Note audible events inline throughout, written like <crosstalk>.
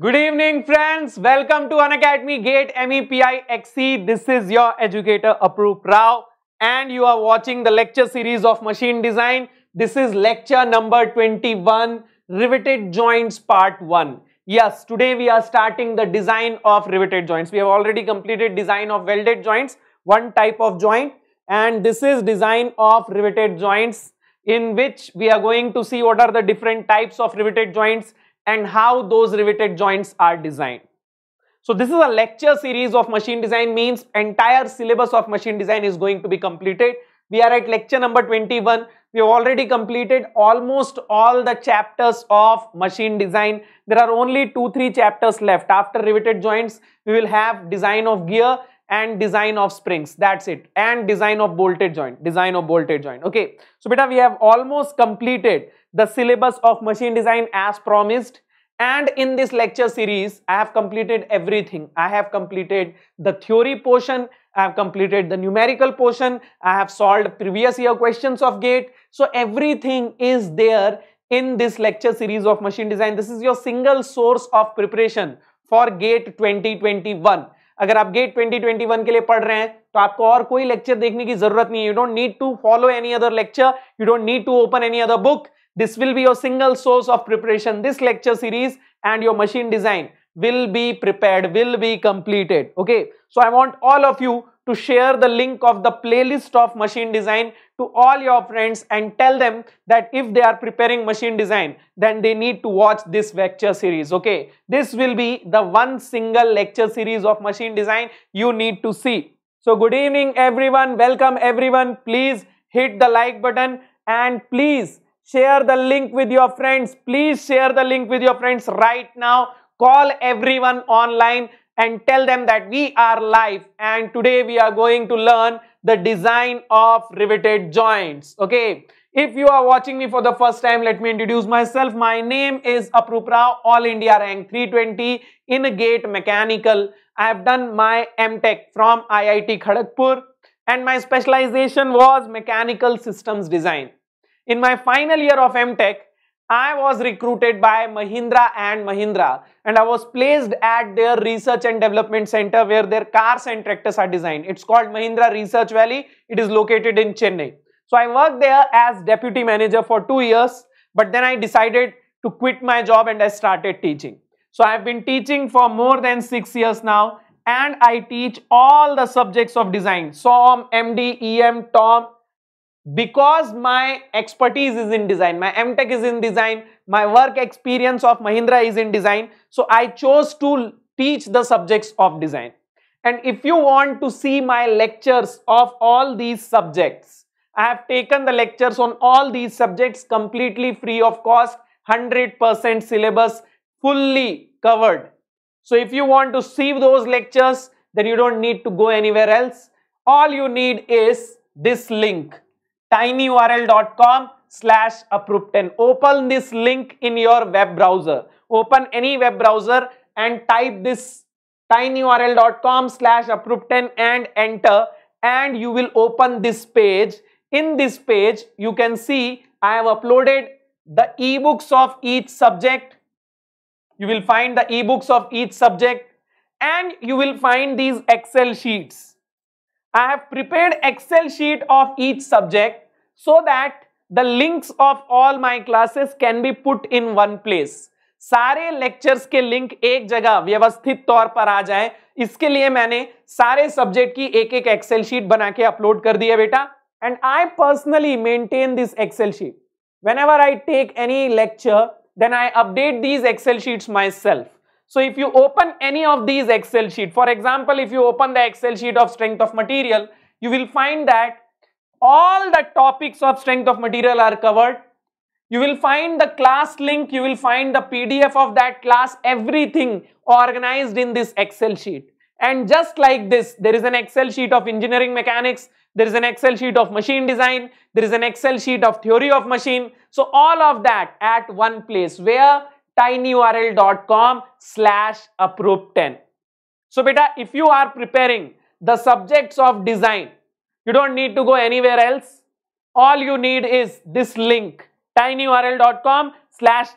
Good evening friends. Welcome to Unacademy Gate MEPI XC. This is your educator Aprup Rao and you are watching the lecture series of machine design. This is lecture number 21 riveted joints part 1. Yes, today we are starting the design of riveted joints. We have already completed design of welded joints, one type of joint and this is design of riveted joints in which we are going to see what are the different types of riveted joints and how those riveted joints are designed. So this is a lecture series of machine design means entire syllabus of machine design is going to be completed. We are at lecture number 21. We have already completed almost all the chapters of machine design. There are only 2-3 chapters left. After riveted joints, we will have design of gear and design of springs that's it and design of bolted joint design of bolted joint okay so beta we have almost completed the syllabus of machine design as promised and in this lecture series i have completed everything i have completed the theory portion i have completed the numerical portion i have solved previous year questions of gate so everything is there in this lecture series of machine design this is your single source of preparation for gate 2021 अगर आप gate 2021 के लिए पढ़ रहे हैं तो आपको और कोई लेक्चर देखने की जरूरत नहीं है you don't need to follow any other lecture you don't need to open any other book this will be your single source of preparation this lecture series and your machine design will be prepare will be completed okay so I want all of you to share the link of the playlist of machine design to all your friends and tell them that if they are preparing machine design then they need to watch this lecture series okay this will be the one single lecture series of machine design you need to see so good evening everyone welcome everyone please hit the like button and please share the link with your friends please share the link with your friends right now call everyone online and tell them that we are live and today we are going to learn the design of riveted joints. Okay. If you are watching me for the first time, let me introduce myself. My name is Aprup Rao, All India rank 320 in gate mechanical. I have done my MTech from IIT Kharagpur and my specialization was mechanical systems design. In my final year of MTech, I was recruited by Mahindra and Mahindra and I was placed at their research and development center where their cars and tractors are designed. It's called Mahindra Research Valley. It is located in Chennai. So I worked there as deputy manager for two years but then I decided to quit my job and I started teaching. So I've been teaching for more than six years now and I teach all the subjects of design. SOM, MD, EM, TOM, because my expertise is in design, my MTech is in design, my work experience of Mahindra is in design. So I chose to teach the subjects of design. And if you want to see my lectures of all these subjects, I have taken the lectures on all these subjects completely free of cost, 100% syllabus fully covered. So if you want to see those lectures, then you don't need to go anywhere else. All you need is this link tinyurl.com slash aprupten. Open this link in your web browser. Open any web browser and type this tinyurl.com slash aprupten and enter and you will open this page. In this page, you can see I have uploaded the ebooks of each subject. You will find the ebooks of each subject and you will find these excel sheets. I have prepared excel sheet of each subject so that the links of all my classes can be put in one place. सारे lectures के link एक जगह व्यवस्थित तौर पर आ जाए इसके लिए मैंने सारे सब्जेक्ट की एक एक एक्सेल शीट बना के अपलोड कर दिया बेटा and I personally maintain this excel sheet whenever I take any lecture then I update these excel sheets myself So if you open any of these Excel sheet, for example, if you open the Excel sheet of strength of material, you will find that all the topics of strength of material are covered. You will find the class link, you will find the PDF of that class, everything organized in this Excel sheet. And just like this, there is an Excel sheet of engineering mechanics, there is an Excel sheet of machine design, there is an Excel sheet of theory of machine. So all of that at one place where tinyurl.com slash approve 10. So beta, if you are preparing the subjects of design, You don't need to go anywhere else. All you need is this link tinyurl.com slash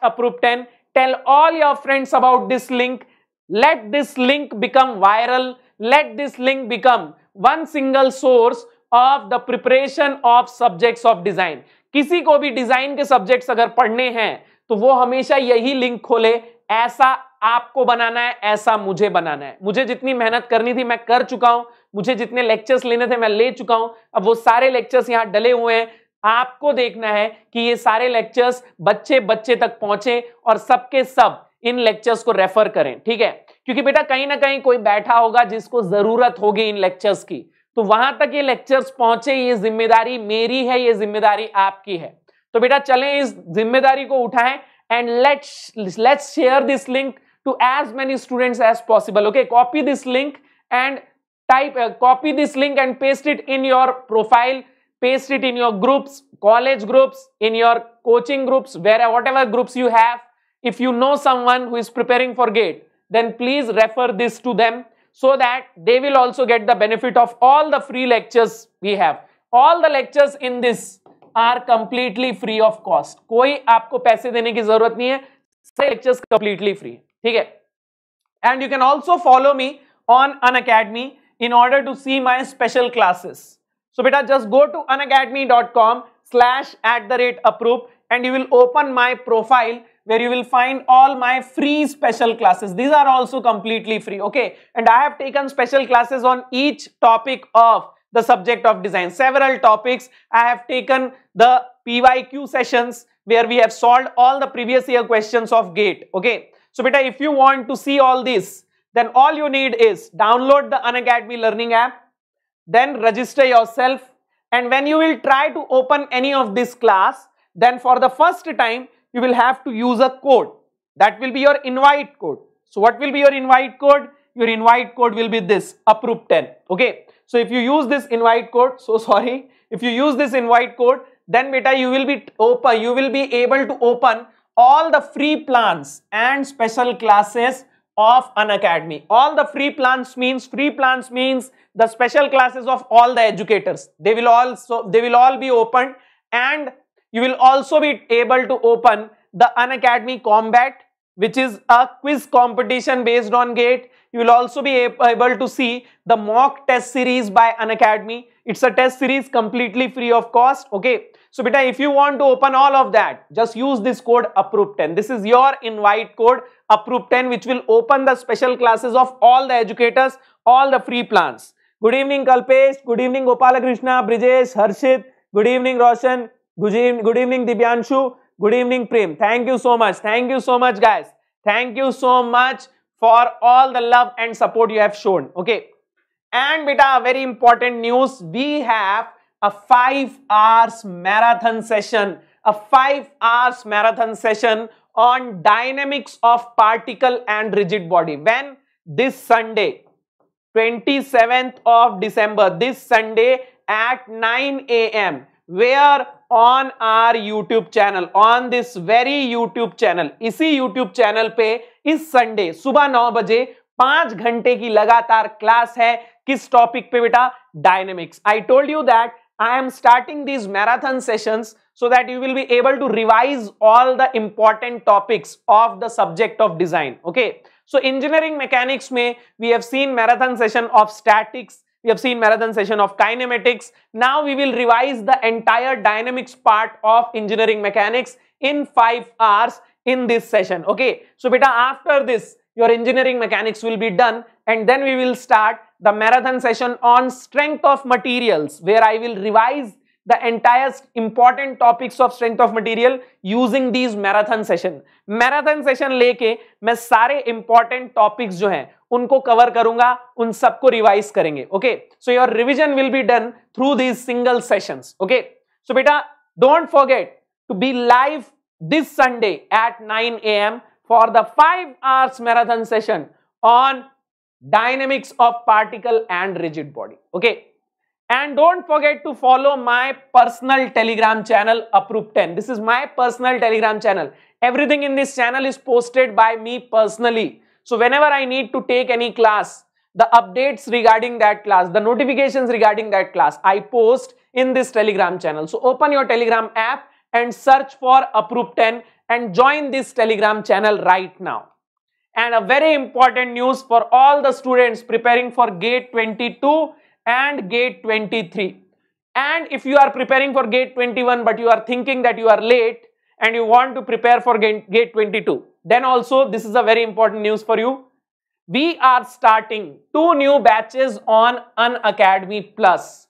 10 Tell all your friends about this link. Let this link become viral. Let this link become one single source of the preparation of subjects of design. किसी को भी design के subjects अगर पढ़ने हैं तो वो हमेशा यही लिंक खोले ऐसा आपको बनाना है ऐसा मुझे बनाना है मुझे जितनी मेहनत करनी थी मैं कर चुका हूं मुझे जितने लेक्चर्स लेने थे मैं ले चुका हूं अब वो सारे लेक्चर्स यहाँ डले हुए हैं आपको देखना है कि ये सारे लेक्चर्स बच्चे बच्चे तक पहुंचे और सबके सब इन लेक्चर्स को रेफर करें ठीक है क्योंकि बेटा कहीं ना कहीं कोई बैठा होगा जिसको जरूरत होगी इन लेक्चर्स की तो वहां तक ये लेक्चर्स पहुंचे ये जिम्मेदारी मेरी है ये जिम्मेदारी आपकी है तो बेटा चलें इस जिम्मेदारी को उठाएं and let's let's share this link to as many students as possible okay copy this link and type uh, copy this link and paste it in your profile paste it in your groups college groups in your coaching groups wherever whatever groups you have if you know someone who is preparing for gate then please refer this to them so that they will also get the benefit of all the free lectures we have all the lectures in this are completely free of cost कोई आपको पैसे देने की जरूरत नहीं है सारे lectures completely free ठीक है and you can also follow me on an academy in order to see my special classes. So beta, just go to unacademy.com slash at the rate approve and you will open my profile where you will find all my free special classes. These are also completely free, okay? And I have taken special classes on each topic of the subject of design. Several topics. I have taken the PYQ sessions where we have solved all the previous year questions of GATE, okay? So beta, if you want to see all this, then all you need is download the Unacademy learning app, then register yourself and when you will try to open any of this class, then for the first time, you will have to use a code. That will be your invite code. So what will be your invite code? Your invite code will be this, Approve 10. Okay. So if you use this invite code, <laughs> so sorry, if you use this invite code, then beta you will be open, you will be able to open all the free plans and special classes of an academy. All the free plans means free plans means the special classes of all the educators. They will also they will all be opened and you will also be able to open the unacademy combat which is a quiz competition based on GATE. You will also be able to see the mock test series by Unacademy. It's a test series completely free of cost. Okay. So, if you want to open all of that, just use this code APPROVE10. This is your invite code approve 10 which will open the special classes of all the educators, all the free plans. Good evening Kalpesh, good evening Gopalakrishna, Brijesh, Harshit, good evening Roshan, good evening, good evening Dibyanshu, good evening Prem. Thank you so much. Thank you so much guys. Thank you so much for all the love and support you have shown. Okay. And beta, very important news. We have a 5 hours marathon session. A 5 hours marathon session on dynamics of particle and rigid body when this sunday 27th of december this sunday at 9 a.m where on our youtube channel on this very youtube channel इसी youtube channel पे इस Sunday सुबह 9 बजे पांच घंटे की लगातार class है किस टॉपिक पे बेटा dynamics I told you that I am starting these marathon sessions so that you will be able to revise all the important topics of the subject of design. Okay. So engineering mechanics may we have seen marathon session of statics, we have seen marathon session of kinematics. Now we will revise the entire dynamics part of engineering mechanics in 5 hours in this session. Okay. So beta after this your engineering mechanics will be done and then we will start the marathon session on strength of materials where I will revise the entire important topics of strength of material using these marathon session marathon session लेके मैं सारे important topics जो हैं उनको cover करूंगा उन सबको revise करेंगे okay so your revision will be done through these single sessions okay so बेटा don't forget to be live this Sunday at 9 a.m. for the five hours marathon session on dynamics of particle and rigid body okay And don't forget to follow my personal telegram channel approved 10. This is my personal telegram channel. Everything in this channel is posted by me personally. So whenever I need to take any class, the updates regarding that class, the notifications regarding that class, I post in this telegram channel. So open your telegram app and search for approved 10 and join this telegram channel right now. And a very important news for all the students preparing for GATE 22 and gate 23. And if you are preparing for gate 21 but you are thinking that you are late and you want to prepare for gate, 22, then also this is a very important news for you. We are starting two new batches on Unacademy Plus.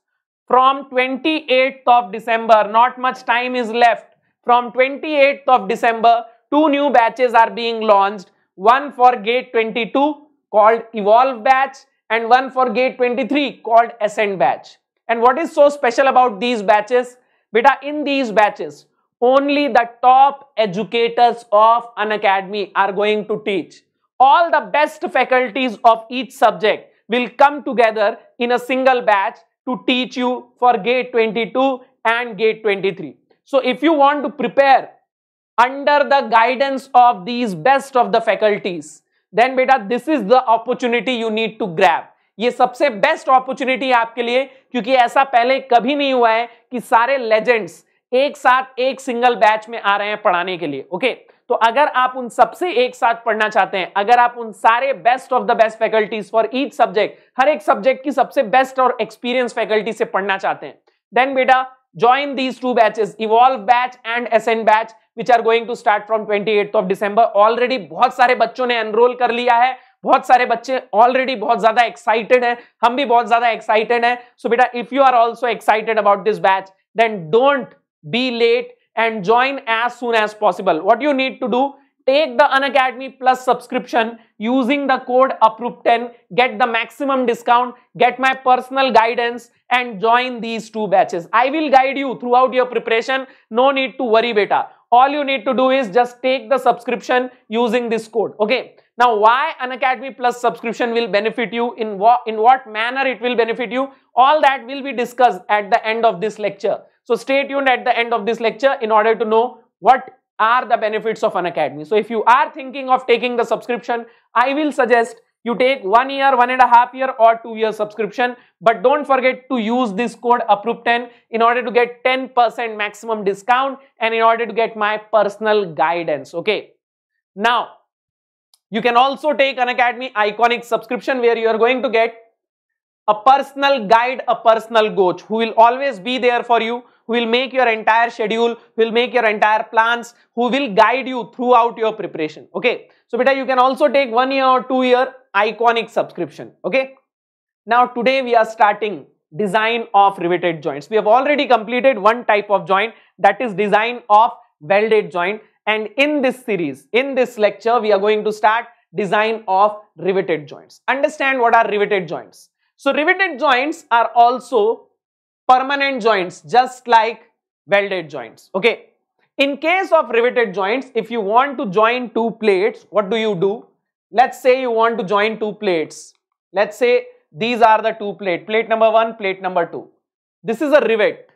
From 28th of December, not much time is left. From 28th of December, two new batches are being launched. One for gate 22 called Evolve batch and one for gate 23 called ascent batch. And what is so special about these batches? Beta, in these batches, only the top educators of an academy are going to teach. All the best faculties of each subject will come together in a single batch to teach you for gate 22 and gate 23. So if you want to prepare under the guidance of these best of the faculties, then बेटा this is the opportunity you need to grasp ये सबसे best opportunity है आपके लिए क्योंकि ऐसा पहले कभी नहीं हुआ है कि सारे लेजेंड्स एक साथ एक सिंगल बैच में आ रहे हैं पढ़ाने के लिए ओके okay? तो अगर आप उन सबसे एक साथ पढ़ना चाहते हैं अगर आप उन सारे best of the best faculties for each subject हर एक सब्जेक्ट की सबसे बेस्ट और एक्सपीरियंस फैकल्टी से पढ़ना चाहते हैं देन बेटा join these two batches evolve batch and S batch which are going to start from twenty of December already बहुत सारे बच्चों ने एनरोल कर लिया है बहुत सारे बच्चे ऑलरेडी बहुत ज्यादा एक्साइटेड हैं हम भी बहुत ज्यादा एक्साइटेड हैं सो बेटा if you are also excited about this batch then don't be late and join as soon as possible what you need to do take the Unacademy plus subscription using the code approve ten get the maximum discount get my personal guidance and join these two batches I will guide you throughout your preparation no need to worry बेटा all you need to do is just take the subscription using this code okay now why an academy plus subscription will benefit you in what in what manner it will benefit you all that will be discussed at the end of this lecture so stay tuned at the end of this lecture in order to know what are the benefits of an academy so if you are thinking of taking the subscription i will suggest you take one year, one and a half year or two year subscription. But don't forget to use this code APROOP10 in order to get 10% maximum discount and in order to get my personal guidance. Okay. Now, you can also take an Academy Iconic subscription where you are going to get a personal guide, a personal coach who will always be there for you, who will make your entire schedule, who will make your entire plans, who will guide you throughout your preparation. Okay. So, beta, you can also take one year or two year iconic subscription okay now today we are starting design of riveted joints we have already completed one type of joint that is design of welded joint and in this series in this lecture we are going to start design of riveted joints understand what are riveted joints so riveted joints are also permanent joints just like welded joints okay in case of riveted joints if you want to join two plates what do you do Let's say you want to join two plates. Let's say these are the two plate, plate number one, plate number two. This is a rivet.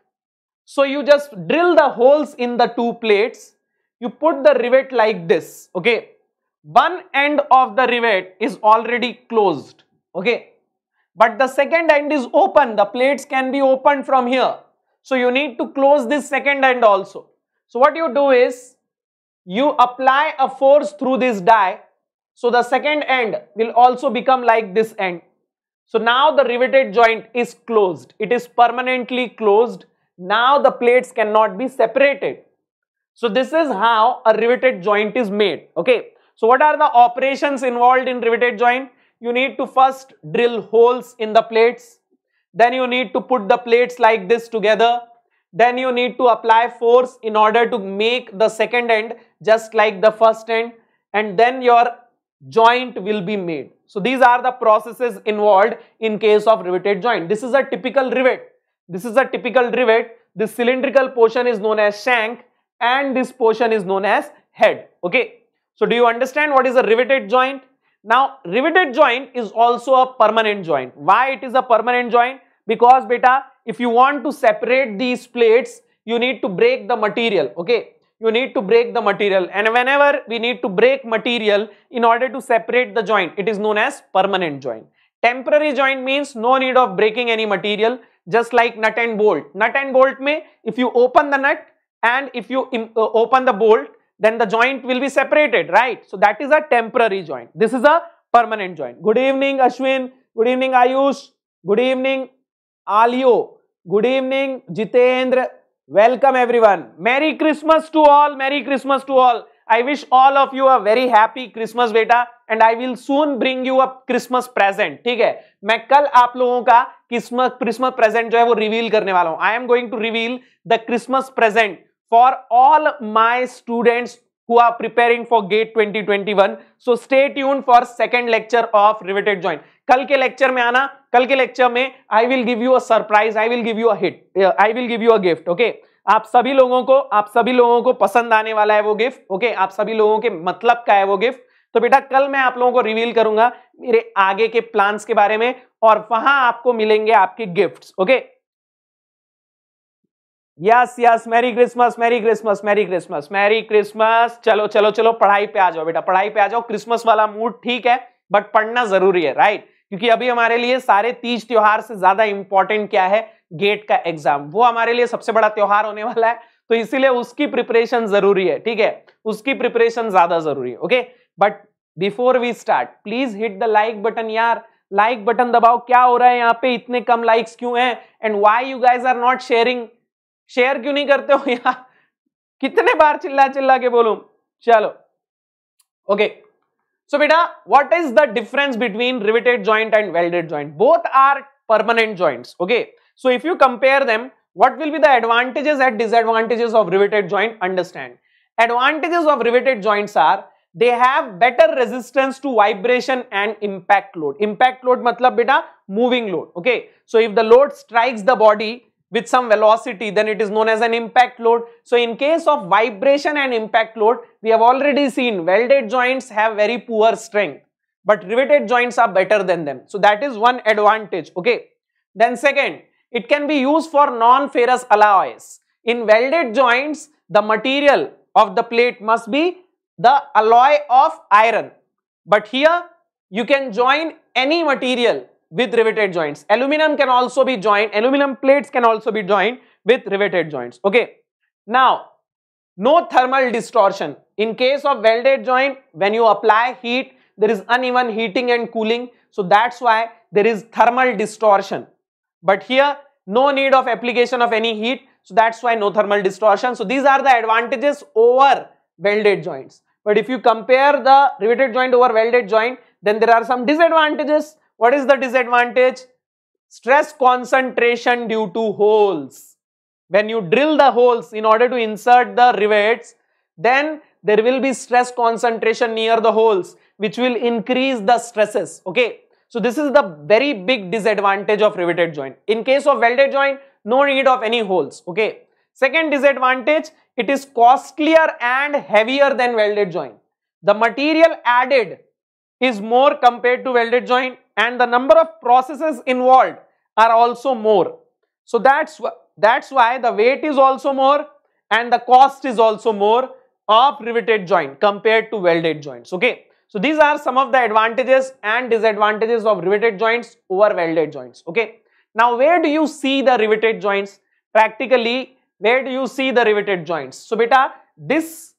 So you just drill the holes in the two plates. You put the rivet like this, okay. One end of the rivet is already closed, okay. But the second end is open. The plates can be opened from here. So you need to close this second end also. So what you do is, you apply a force through this die so the second end will also become like this end. So now the riveted joint is closed. It is permanently closed. Now the plates cannot be separated. So this is how a riveted joint is made. Okay. So what are the operations involved in riveted joint? You need to first drill holes in the plates. Then you need to put the plates like this together. Then you need to apply force in order to make the second end just like the first end. And then your joint will be made. So these are the processes involved in case of riveted joint. This is a typical rivet. This is a typical rivet. This cylindrical portion is known as shank and this portion is known as head. Okay. So do you understand what is a riveted joint? Now riveted joint is also a permanent joint. Why it is a permanent joint? Because beta, if you want to separate these plates, you need to break the material. Okay you need to break the material and whenever we need to break material in order to separate the joint it is known as permanent joint. Temporary joint means no need of breaking any material just like nut and bolt. Nut and bolt may if you open the nut and if you uh, open the bolt then the joint will be separated right. So that is a temporary joint. This is a permanent joint. Good evening Ashwin. Good evening Ayush. Good evening Alio. Good evening Jitendra. welcome everyone merry christmas to all merry christmas to all i wish all of you a very happy christmas beta and i will soon bring you a christmas present theek hai main kal aap logon ka christmas christmas present jo hai wo reveal karne wala hu i am going to reveal the christmas present for all my students who are preparing for gate 2021 so stay tuned for second lecture of riveted joint कल के lecture में आना कल के lecture में I will give you a surprise I will give you a hit I will give you a gift okay आप सभी लोगों को आप सभी लोगों को पसंद आने वाला है वो गिफ्ट ओके okay? आप सभी लोगों के मतलब का है वो गिफ्ट तो बेटा कल मैं आप लोगों को रिवील करूंगा मेरे आगे के प्लान्स के बारे में और वहां आपको मिलेंगे आपके gifts okay yes yes merry Christmas merry Christmas merry Christmas merry Christmas चलो चलो चलो पढ़ाई पे आ जाओ बेटा पढ़ाई पे आ जाओ क्रिसमस वाला मूड ठीक है बट पढ़ना जरूरी है राइट right? क्योंकि अभी हमारे लिए सारे तीज त्योहार से ज्यादा इंपॉर्टेंट क्या है गेट का एग्जाम वो हमारे लिए सबसे बड़ा त्योहार होने वाला है तो इसीलिए उसकी प्रिपरेशन जरूरी है ठीक है उसकी प्रिपरेशन ज्यादा जरूरी है okay but before we start please hit the like button यार लाइक like बटन दबाओ क्या हो रहा है यहाँ पे इतने कम लाइक्स क्यों हैं and why you guys are not sharing share क्यों नहीं करते हो यार कितने बार चिल्ला चिल्ला के बोलू चलो okay okay. So beta, what is the difference between riveted joint and welded joint? Both are permanent joints, okay? So if you compare them, what will be the advantages and disadvantages of riveted joint? Understand. Advantages of riveted joints are they have better resistance to vibration and impact load. Impact load matlab beta moving load. Okay. So if the load strikes the body, with some velocity then it is known as an impact load. So in case of vibration and impact load we have already seen welded joints have very poor strength but riveted joints are better than them. So that is one advantage okay. Then second it can be used for non-ferrous alloys. In welded joints the material of the plate must be the alloy of iron but here you can join any material with riveted joints. Aluminum can also be joined, aluminum plates can also be joined with riveted joints. Okay. Now, no thermal distortion. In case of welded joint, when you apply heat, there is uneven heating and cooling. So that's why there is thermal distortion. But here, no need of application of any heat. So that's why no thermal distortion. So these are the advantages over welded joints. But if you compare the riveted joint over welded joint, then there are some disadvantages what is the disadvantage? Stress concentration due to holes. When you drill the holes in order to insert the rivets, then there will be stress concentration near the holes which will increase the stresses. Okay. So this is the very big disadvantage of riveted joint. In case of welded joint, no need of any holes. Okay. Second disadvantage, it is costlier and heavier than welded joint. The material added is more compared to welded joint and the number of processes involved are also more. So that's, that's why the weight is also more and the cost is also more of riveted joint compared to welded joints. Okay. So these are some of the advantages and disadvantages of riveted joints over welded joints. Okay. Now where do you see the riveted joints? Practically where do you see the riveted joints? So beta this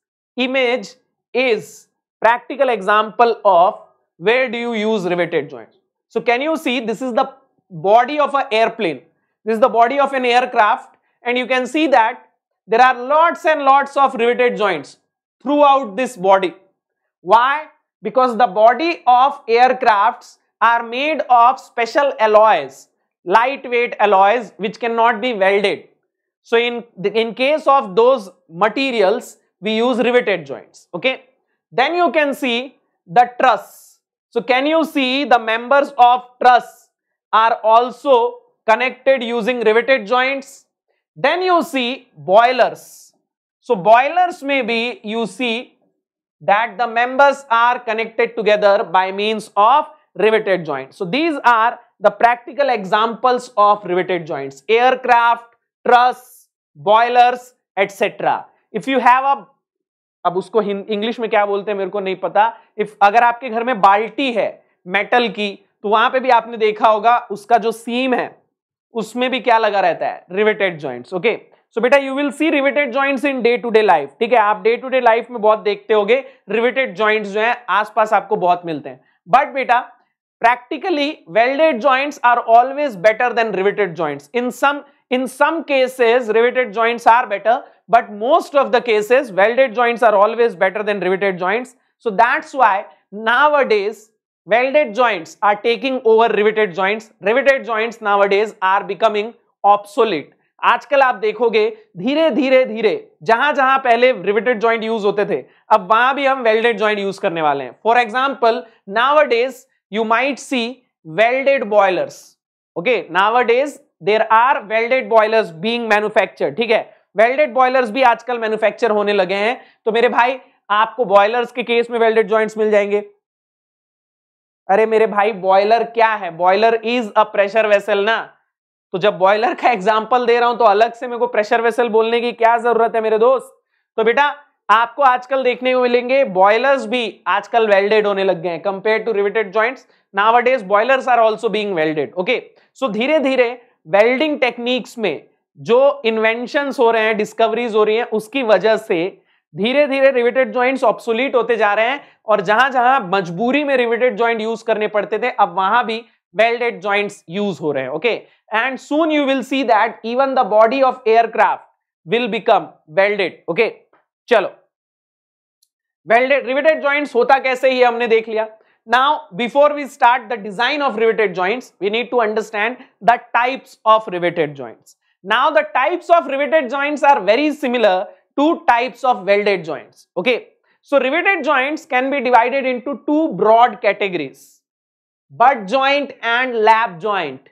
image is practical example of where do you use riveted joints. So can you see this is the body of an airplane. This is the body of an aircraft and you can see that there are lots and lots of riveted joints throughout this body. Why? Because the body of aircrafts are made of special alloys, lightweight alloys which cannot be welded. So in, the, in case of those materials, we use riveted joints. Okay. Then you can see the truss. So can you see the members of truss are also connected using riveted joints. Then you see boilers. So boilers may be you see that the members are connected together by means of riveted joints. So these are the practical examples of riveted joints. Aircraft, truss, boilers, etc. If you have a अब उसको English में क्या बोलते हैं मेरे को नहीं पता इफ अगर आपके घर में बाल्टी है मेटल की तो वहां पे भी आपने देखा होगा उसका जो सीम है उसमें भी क्या लगा रहता है रिवेटेड ज्वाइंट्स ओके सो बेटा you will see riveted joints in day to day life ठीक है आप डे टू डे लाइफ में बहुत देखते होगे रिवेटेड ज्वाइंट्स जो है आसपास आपको बहुत मिलते हैं बट बेटा practically welded joints are always better than riveted joints in some in some cases riveted joints are better but most of the cases welded joints are always better than riveted joints so that's why nowadays welded joints are taking over riveted joints riveted joints nowadays are becoming obsolete आजकल आप देखोगे धीरे धीरे धीरे जहां जहां पहले riveted joint use होते थे अब वहां भी हम वेल्डेड जॉइंट यूज करने वाले हैं for example nowadays you might see welded boilers okay nowadays there are welded boilers being manufacture ठीक है वेल्डेड बॉयलर्स भी आजकल मैन्युफैक्चर होने लगे हैं तो मेरे भाई आपको बॉयलर्स के केस में वेल्डेड ज्वाइंट्स मिल जाएंगे अरे मेरे भाई बॉयलर क्या है boiler is a pressure vessel ना तो जब बॉयलर का एग्जाम्पल दे रहा हूं तो अलग से मेरे को प्रेशर वेसल बोलने की क्या जरूरत है मेरे दोस्त तो बेटा आपको आजकल देखने को मिलेंगे बॉयलर्स भी आजकल वेल्डेड होने लग गए हैं compare to riveted joints nowadays boilers are also being welded okay so धीरे धीरे वेल्डिंग टेक्निक्स में जो इन्वेंशन हो रहे हैं डिस्कवरीज हो रही हैं उसकी वजह से धीरे धीरे रिवेटेड ज्वाइंट्स ऑब्सोलीट होते जा रहे हैं और जहां जहां मजबूरी में रिवेटेड ज्वाइंट यूज करने पड़ते थे अब वहां भी वेल्डेड ज्वाइंट्स यूज हो रहे हैं okay and soon you will see that even the body of aircraft will become welded okay चलो वेल्डेड रिवेटेड ज्वाइंट्स होता कैसे ही हमने देख लिया now before we start the design of riveted joints we need to understand the types of riveted joints Now the types of riveted joints are very similar to types of welded joints. Okay. So riveted joints can be divided into two broad categories. Butt joint and lap joint.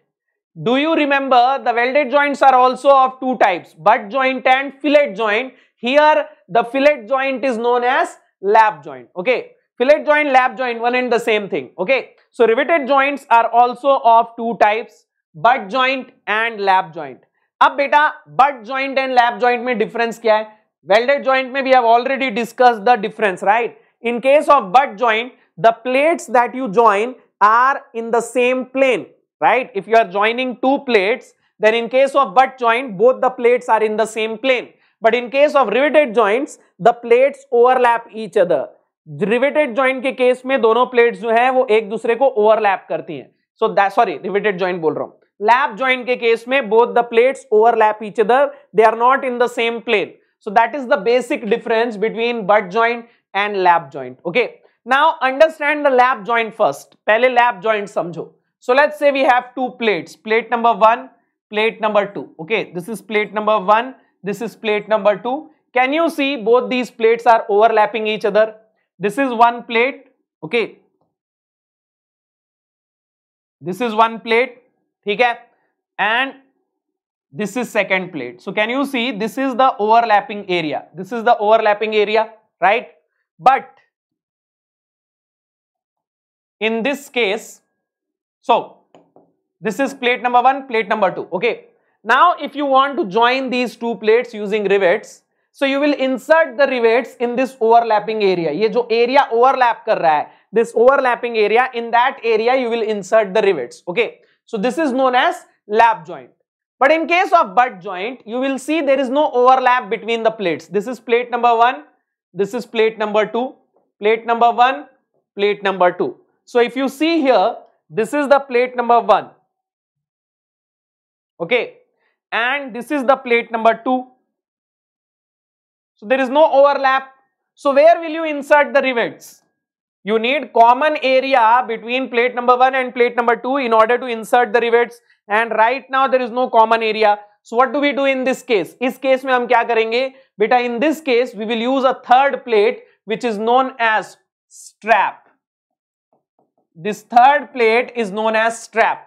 Do you remember the welded joints are also of two types. Butt joint and fillet joint. Here the fillet joint is known as lap joint. Okay. Fillet joint, lap joint, one and the same thing. Okay. So riveted joints are also of two types. Butt joint and lap joint. अब बेटा butt joint and lap joint में difference क्या है welded joint में we have already discuss the difference right in case of butt joint the plates that you join are in the same plane right if you are joining two plates then in case of butt joint both the plates are in the same plane but in case of riveted joint the plates overlap each other riveted joint के case में दोनों plates जो है वो एक दूसरे को overlap करती है so that sorry riveted joint बोल रहा हूं लैप ज्वाइंट के केस में both the plates overlap each other they are not in the same plane so that is the basic difference between butt joint and lap joint okay now understand the lap joint first पहले lap joint समझो so let say we have two plates plate number one plate number two okay this is plate number one this is plate number two can you see both these plates are overlapping each other this is one plate okay this is one plate ठीक and this is second plate so can you see this is the overlapping area this is the overlapping area right but in this case so this is plate number 1 plate number 2 okay now if you want to join these two plates using rivets so you will insert the rivets in this overlapping area ye jo area overlap kar raha hai this overlapping area in that area you will insert the rivets okay so this is known as lap joint. But in case of butt joint, you will see there is no overlap between the plates. This is plate number 1, this is plate number 2, plate number 1, plate number 2. So if you see here, this is the plate number 1, okay, and this is the plate number 2. So there is no overlap. So where will you insert the rivets? You need common area between plate number 1 and plate number 2 in order to insert the rivets and right now there is no common area. So what do we do in this case? इस case में हम क्या करेंगे? Beta, in this case we will use a third plate which is known as strap. This third plate is known as strap.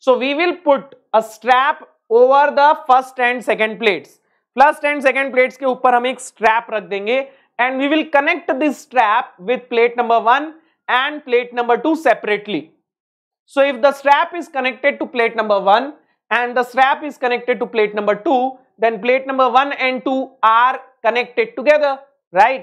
So we will put a strap over the first and second plates. First plates. Second plates के ऊपर हम एक strap a देंगे and we will connect this strap with plate number 1 and plate number 2 separately. So if the strap is connected to plate number 1 and the strap is connected to plate number 2 then plate number 1 and 2 are connected together right.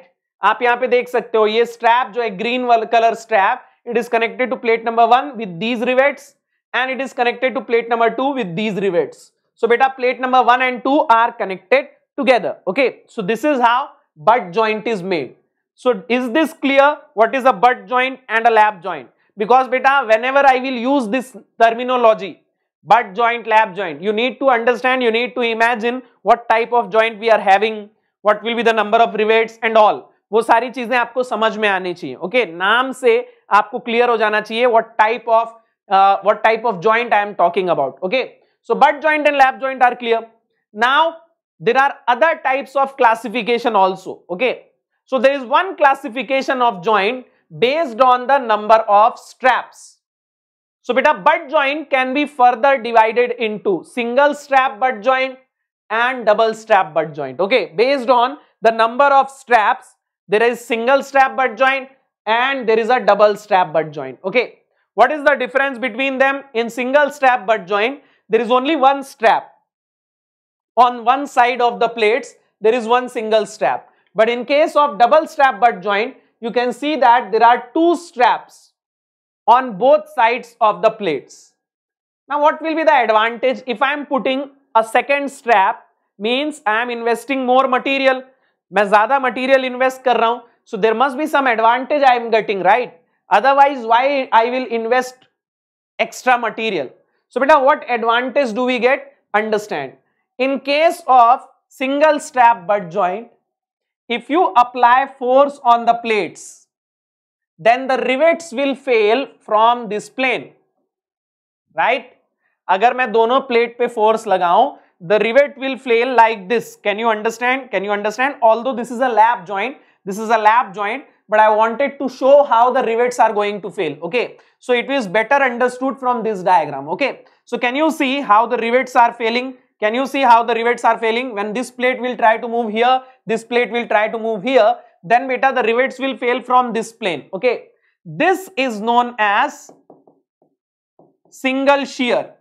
आप यहाँ पे देख सकते हो ये strap जो है green color strap it is connected to plate number 1 with these rivets and it is connected to plate number 2 with these rivets. So बेटा plate number 1 and 2 are connected together okay. So this is how butt joint is made. So is this clear what is a butt joint and a lap joint? Because beta whenever I will use this terminology butt joint, lap joint you need to understand you need to imagine what type of joint we are having what will be the number of rivets and all. वो सारी चीजें आपको समझ में आनी चाहिए okay okay? नाम से आपको क्लियर हो जाना चाहिए what type of what type of joint I am talking about okay so butt joint and lap joint are clear now there are other types of classification also okay so there is one classification of joint based on the number of straps so beta butt joint can be further divided into single strap butt joint and double strap butt joint okay based on the number of straps there is single strap butt joint and there is a double strap butt joint okay what is the difference between them in single strap butt joint there is only one strap on one side of the plates there is one single strap. But in case of double strap butt joint, you can see that there are two straps on both sides of the plates. Now what will be the advantage if I am putting a second strap means I am investing more material. मैं ज़्यादा material invest कर रहा हूँ. So there must be some advantage I am getting right. Otherwise why I will invest extra material. So beta what advantage do we get? Understand. In case of single strap butt joint, if you apply force on the plates, then the rivets will fail from this plane, right? अगर मैं दोनों plate पे force लगाऊं, the rivet will fail like this. Can you understand? Can you understand? Although this is a lap joint, this is a lap joint, but I wanted to show how the rivets are going to fail. Okay, so it is better understood from this diagram. Okay, so can you see how the rivets are failing? Can you see how the rivets are failing? When this plate will try to move here, this plate will try to move here, then beta the rivets will fail from this plane. Okay. This is known as single shear.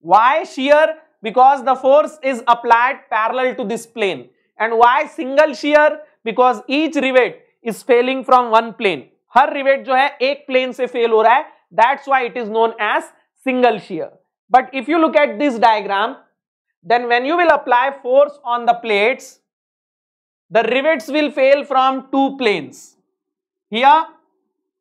Why shear? Because the force is applied parallel to this plane. And why single shear? Because each rivet is failing from one plane. Her rivet, जो है एक plane से fail हो रहा है that's why it is known as but if you look at this diagram, then when you will apply force on the plates, the rivets will fail from two planes. Here,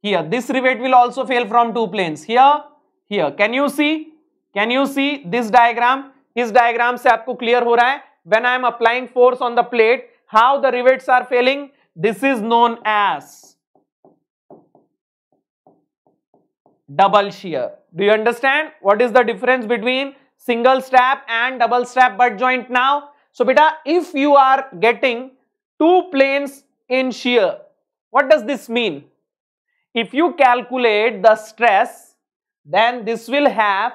here, this rivet will also fail from two planes. Here, here. Can you see? Can you see this diagram? His diagram से आपको clear हो रहा है. When I am applying force on the plate, how the rivets are failing? This is known as double shear. Do you understand what is the difference between single strap and double strap butt joint now? So, beta, if you are getting two planes in shear, what does this mean? If you calculate the stress, then this will have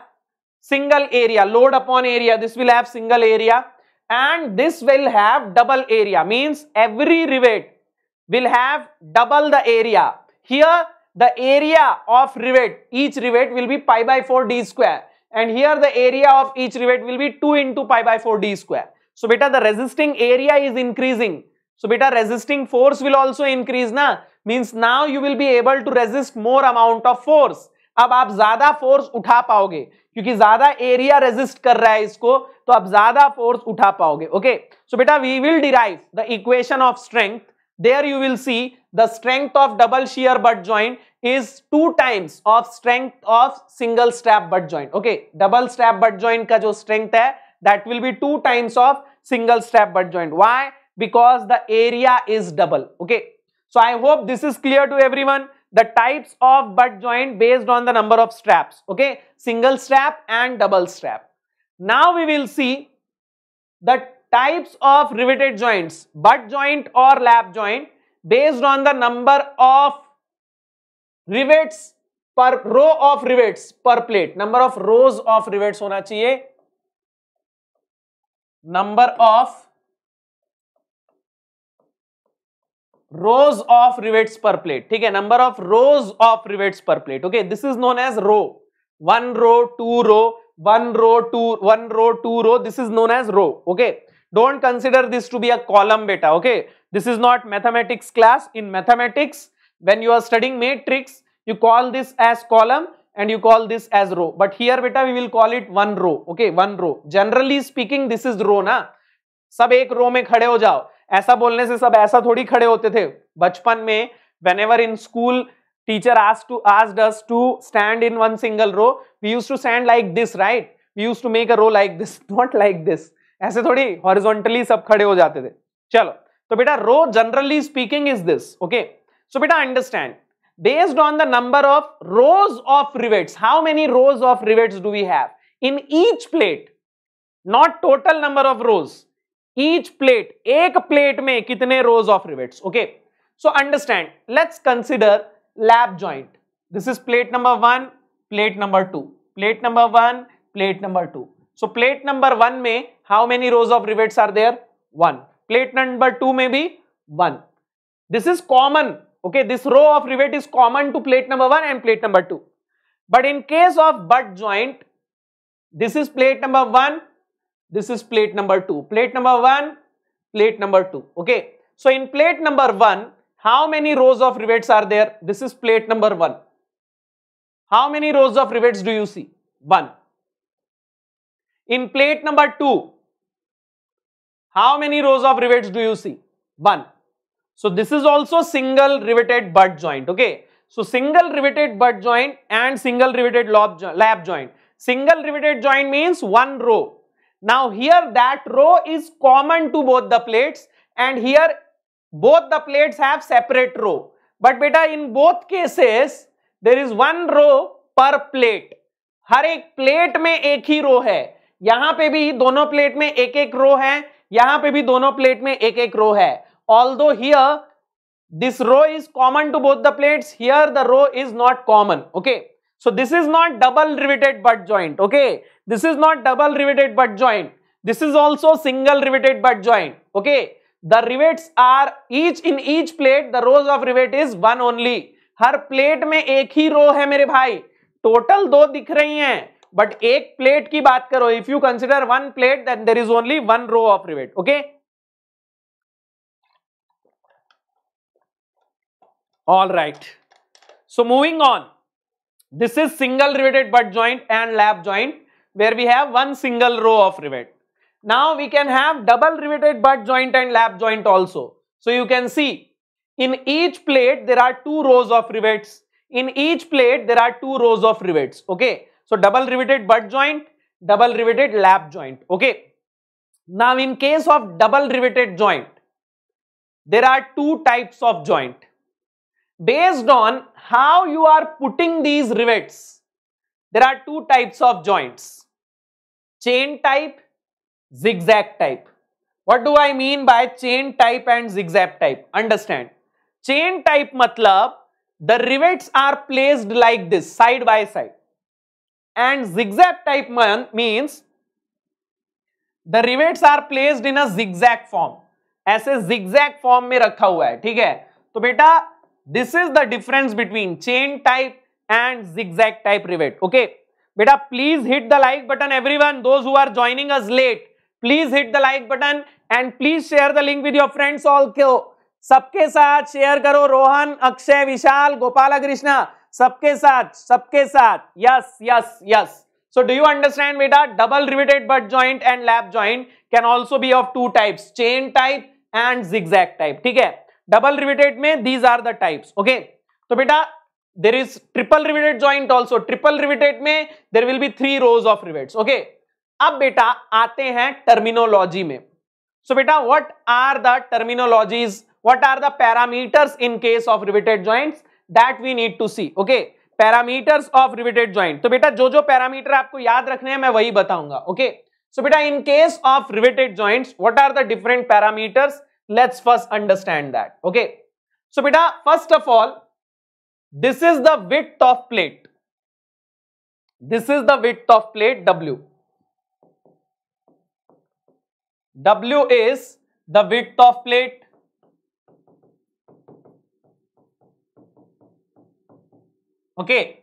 single area, load upon area, this will have single area and this will have double area means every rivet will have double the area. Here the area of rivet each rivet will be pi by 4 d square and here the area of each rivet will be 2 into pi by 4 d square so beta the resisting area is increasing so beta resisting force will also increase na means now you will be able to resist more amount of force अब आप ज्यादा force उठा पाओगे क्योंकि ज्यादा area resist कर रहा है इसको तो आप ज्यादा फोर्स उठा पाओगे ओके सो बेटा we will derive the equation of strength there you will see the strength of double shear butt joint is two times of strength of single strap butt joint. Okay, double strap butt joint का जो strength है that will be two times of single strap butt joint. Why? Because the area is double. Okay, so I hope this is clear to everyone. The types of butt joint based on the number of straps. Okay, single strap and double strap. Now we will see the types of riveted joint butt joint और lap joint based on the number of rivets per row of rivets per plate number of rows of rivets होना चाहिए number of rows of rivets per plate ठीक है number of rows of rivets per plate okay this is known as row one row two row one row two one row two row this is known as row okay don't consider this to be a column beta okay this is not mathematics class in mathematics when you are studying matrix you call this as column and you call this as row but here beta we will call it one row okay one row generally speaking this is row na sab ek row mein khade ho jao aisa bolne se sab aisa thodi khade hote the bachpan mein whenever in school teacher asked to asked us to stand in one single row we used to stand like this right we used to make a row like this not like this ऐसे थोड़ी horizontally सब खड़े हो जाते थे चलो तो बेटा row generally speaking is this okay so बेटा understand based on the number of rows of rivets how many rows of rivets do we have in each plate not total number of rows each plate एक plate में कितने rows of rivets okay so understand let's consider lap joint this is plate number one plate number two plate number one plate number two So plate number 1 may how many rows of rivets are there? 1. Plate number 2 may be 1. This is common. Okay, this row of rivet is common to plate number 1 and plate number 2. But in case of butt joint, this is plate number 1, this is plate number 2. Plate number 1, plate number 2. Okay, so in plate number 1, how many rows of rivets are there? This is plate number 1. How many rows of rivets do you see? 1. In plate number 2, how many rows of rivets do you see? 1. So this is also single riveted butt joint, okay? So single riveted butt joint and single riveted lap, jo joint. Single riveted joint means one row. Now here that row is common to both the plates and here both the plates have separate row. But beta in both cases there is one row per plate. हर एक plate में एक ही row है यहां पे भी दोनों plate में एक एक रो है यहां पे भी दोनों प्लेट में एक एक रो है although here this row is common to both the plate here the row is not common okay so this is not double riveted butt joint okay this is not double riveted butt joint this is also single riveted butt joint okay the rivets are each in each plate the rows of rivet is one only हर plate में एक ही रो है मेरे भाई total दो दिख रही हैं But एक plate. की बात करो If you consider one plate, then there is only one row of rivet. Okay. all right so moving on this is single riveted butt joint and lap joint where we have one single row of rivet now we can have double riveted butt joint and lap joint also so you can see in each plate there are two rows of rivets in each plate there are two rows of rivets okay so double riveted butt joint, double riveted lap joint. Okay. Now in case of double riveted joint, there are two types of joint. Based on how you are putting these rivets, there are two types of joints. Chain type, zigzag type. What do I mean by chain type and zigzag type? Understand. Chain type matlab, the rivets are placed like this, side by side. and zigzag type man means the rivets are placed in a zigzag form ऐसे zigzag form में रखा हुआ है ठीक है तो बेटा this is the difference between chain type and zigzag type rivet okay बेटा please hit the like button everyone those who are joining us late please hit the like button and please share the link with your friends all सबके साथ share करो रोहन अक्षय विशाल गोपाला कृष्णा सबके साथ सबके साथ yes yes yes so do you understand beta double riveted butt joint and lap joint can also be of two types chain type and zigzag type ठीक है double riveted में these are the types okay तो बेटा there is triple riveted joint also triple riveted mein there will be three rows of rivets okay ab beta aate hain terminology mein so beta what are the terminologies what are the parameters in case of riveted joints that we need to see okay parameters of riveted joint तो बेटा जो जो parameter आपको याद रखने हैं मैं वही बताऊंगा ओके सो बेटा in case of riveted joint what are the different parameters let's first understand that okay so बेटा first of all this is the width of plate this is the width of plate W W is the width of plate okay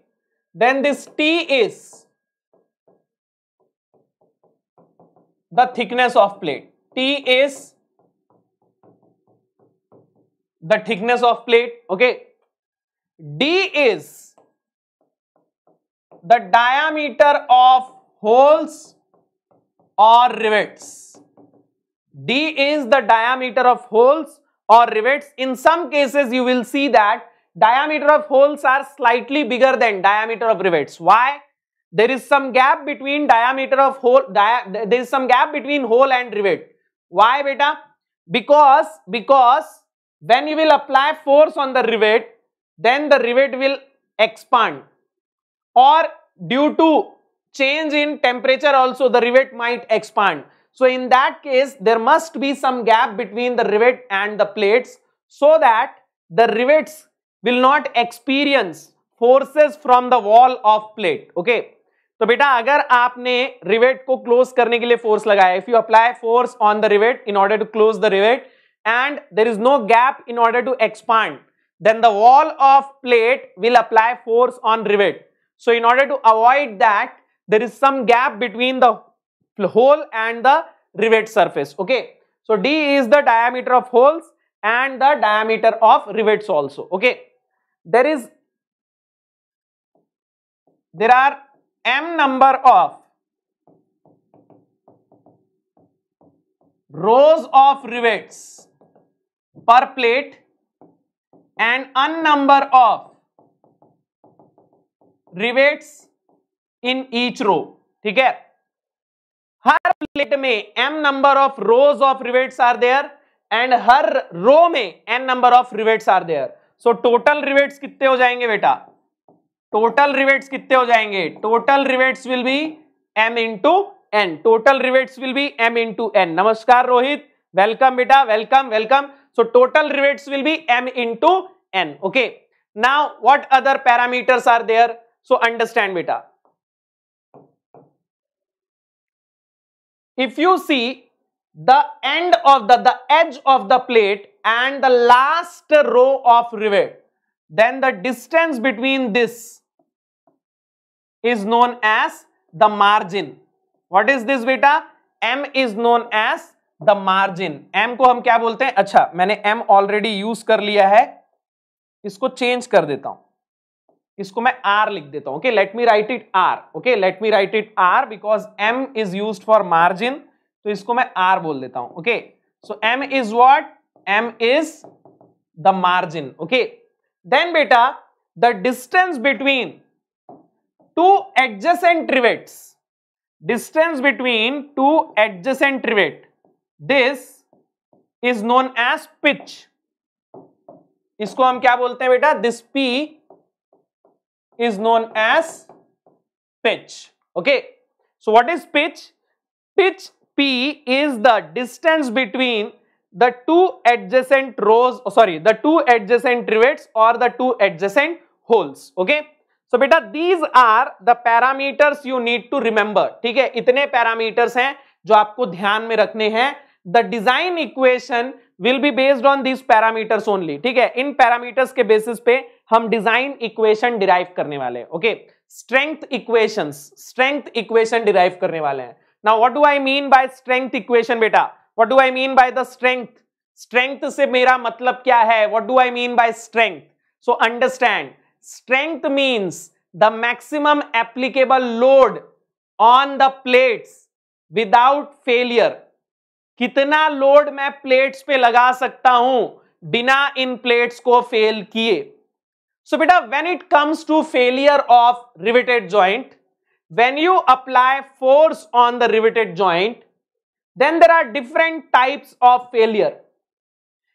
then this T is the thickness of plate T is the thickness of plate okay D is the diameter of holes or rivets D is the diameter of holes or rivets in some cases you will see that diameter of holes are slightly bigger than diameter of rivets. Why? There is some gap between diameter of hole, dia there is some gap between hole and rivet. Why beta? Because, because when you will apply force on the rivet, then the rivet will expand or due to change in temperature also the rivet might expand. So in that case there must be some gap between the rivet and the plates so that the rivets will not experience forces from the wall of plate. Okay तो बेटा अगर आपने rivet को close करने के लिए force लगाया if you apply force on the rivet in order to close the rivet and there is no gap then the wall of plate will apply force on rivet so in order to avoid that there is some gap between the hole and the rivet surface okay so d is the diameter of holes and the diameter of rivets also okay there is there are m number of rows of rivets per plate and n number of rivets in each row theek hai har plate mein m number of rows of rivets are there and her row mein n number of rivets are there so total rivets कितने हो जाएंगे बेटा total rivets कितने हो जाएंगे total rivets will be M into N total rivets will be M into N नमस्कार Rohit welcome बेटा welcome welcome so total rivets will be M into N okay now what other parameter are there so understand बेटा if you see the end of the edge of the plate and the last row of rivet, then the distance between this is known as the margin. What is this beta? M is known as the margin. M ko hum kya bolte hain acha maine M already use kar liya hai isko change kar deta hu इसको मैं R लिख देता हूं okay let me write it R okay let me write it R because M is use for margin तो इसको मैं R बोल देता हूं okay so M is what m is the margin okay then beta the distance between two adjacent rivets distance between two adjacent rivet this is known as pitch इसको हम क्या बोलते हैं बेटा this P is known as pitch okay so what is pitch pitch P is the distance between the two adjacent rows oh, sorry the two adjacent rivets or the two adjacent holes okay so beta these are the parameters you need to remember theek hai itne parameters hain jo aapko dhyan mein rakhne hain the design equation will be based on these parameters only theek hai in parameters ke basis pe hum design equation derive karne wale hain okay strength equations strength equation derive karne wale hain now what do I mean by strength equation beta what do I mean by the strength strength से मेरा मतलब क्या है what do I mean by strength so understand strength means the maximum applicable load on the plates without failure कितना load मैं plates पे लगा सकता हूं बिना इन प्लेट्स को फेल किए सो बेटा when it comes to failure of riveted joint when you apply force on the riveted joint Then there are different types of failure.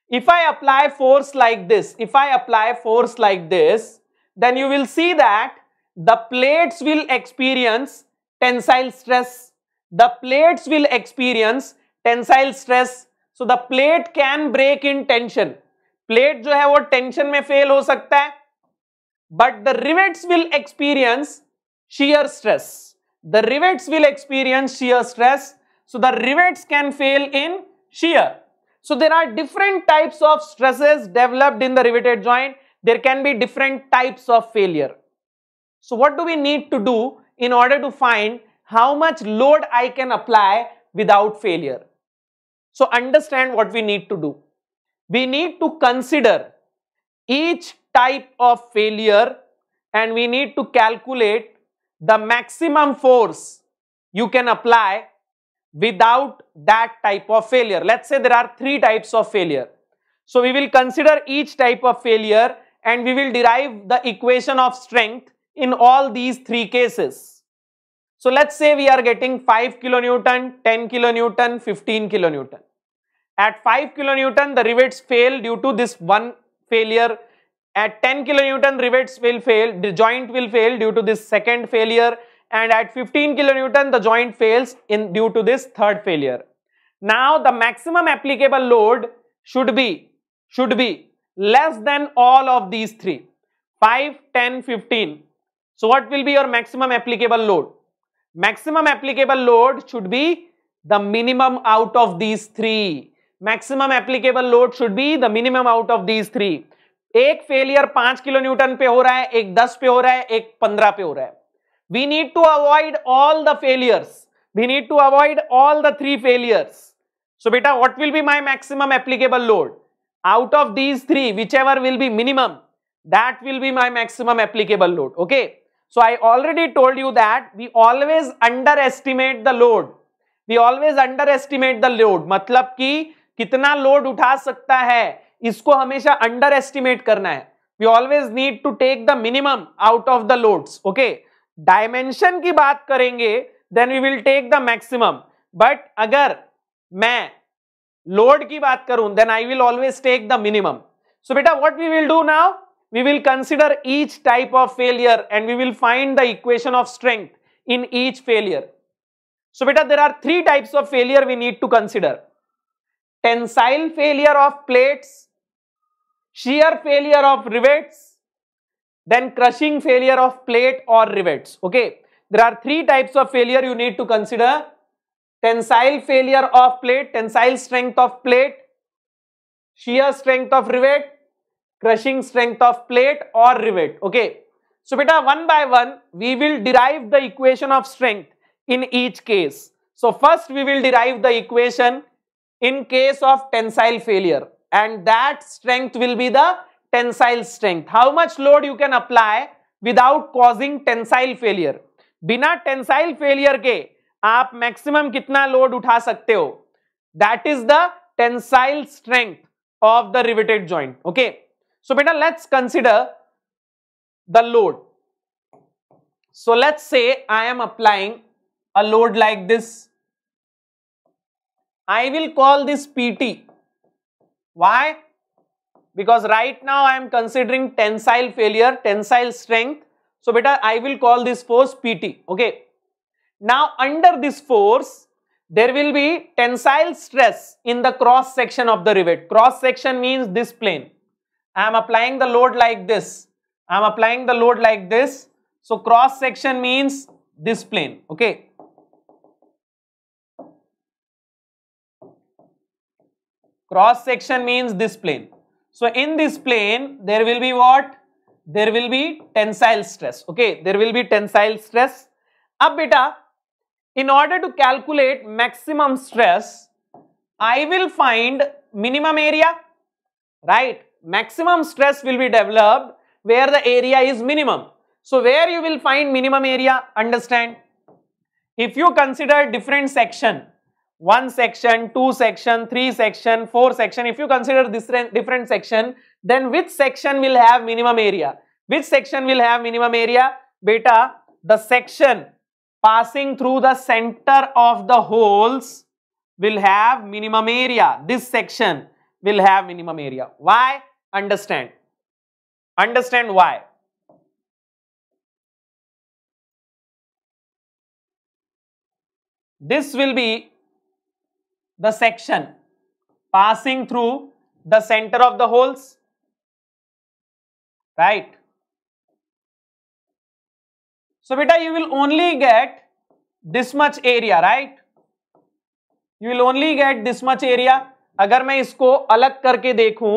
If I apply force like this, if I apply force like this, then you will see that the plates will experience tensile stress. The plates will experience tensile stress. So the plate can break in tension. Plate जो है वो tension में fail हो सकता है. But the rivets will experience shear stress. The rivets will experience shear stress. So the rivets can fail in shear. So there are different types of stresses developed in the riveted joint. There can be different types of failure. So what do we need to do in order to find how much load I can apply without failure? So understand what we need to do. We need to consider each type of failure and we need to calculate the maximum force you can apply without that type of failure. Let's say there are three types of failure. So we will consider each type of failure and we will derive the equation of strength in all these three cases. So let's say we are getting 5 kilonewton, 10 kilonewton, 15 kilonewton. At 5 kilonewton, the rivets fail due to this one failure. At 10 kilonewton, rivets will fail, the joint will fail due to this second failure and at 15 kilonewton the joint fails in due to this third failure. Now the maximum applicable load should be should be less than all of these three 5 10 15 so what will be your maximum applicable load maximum applicable load should be the minimum out of these three maximum applicable load should be the minimum out of these three एक failure पांच kilo newton पे हो रहा है एक दस पे हो रहा है एक पंद्रह पे हो रहा है We need to avoid all the failures. We need to avoid all the three failures. So beta, what will be my maximum applicable load? Out of these three, whichever will be minimum, that will be my maximum applicable load. Okay. So I already told you that we always underestimate the load. We always underestimate the load. मतलब कि कितना load उठा सकता है इसको हमेशा underestimate karna करना है always need to take the minimum out of the loads. Okay. Dimension की बात करेंगे then we will take the maximum but अगर मैं लोड की बात करूं then I will always take the minimum so बेटा what we will do now we will consider each type of failure and we will find the equation of strength in each failure so बेटा there are three types of failure we need to consider tensile failure of plates shear failure of rivets Then crushing failure of plate or rivets. Okay. There are three types of failure you need to consider. Tensile failure of plate, tensile strength of plate, shear strength of rivet, crushing strength of plate or rivet. Okay. So, beta one by one, we will derive the equation of strength in each case. So, first we will derive the equation in case of tensile failure and that strength will be the tensile strength how much load you can apply without causing tensile failure बिना tensile failure के आप maximum कितना load उठा सकते हो that is the tensile strength of the riveted joint okay so बेटा let's consider the load so let's say I am applying a load like this I will call this PT why because right now I am considering tensile failure, tensile strength. So, beta, I will call this force PT. Okay. Now, under this force, there will be tensile stress in the cross section of the rivet. Cross section means this plane. I am applying the load like this. I am applying the load like this. So, cross section means this plane. Okay. Cross section means this plane. So in this plane, there will be what? There will be tensile stress. Okay, there will be tensile stress. Ab beta, in order to calculate maximum stress, I will find minimum area, right? Maximum stress will be developed where the area is minimum. So where you will find minimum area, understand? If you consider different section, one section, two section, three section, four section. If you consider this different section, then which section will have minimum area? Which section will have minimum area? Beta, the section passing through the center of the holes will have minimum area. This section will have minimum area. Why? Understand. Understand why. This will be the section passing through the center of the holes right so beta you will only get this much area right you will only get this much area अगर मैं इसको अलग करके देखूं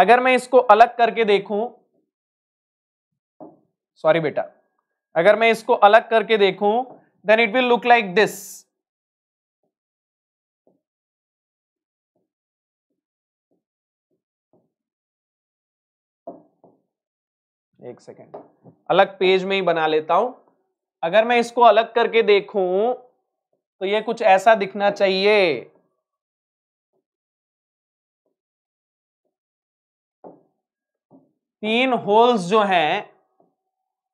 अगर मैं इसको अलग करके देखूं सॉरी बेटा अगर मैं इसको अलग करके देखूं then it will look like this एक सेकेंड अलग पेज में ही बना लेता हूं अगर मैं इसको अलग करके देखूं तो ये कुछ ऐसा दिखना चाहिए तीन होल्स जो हैं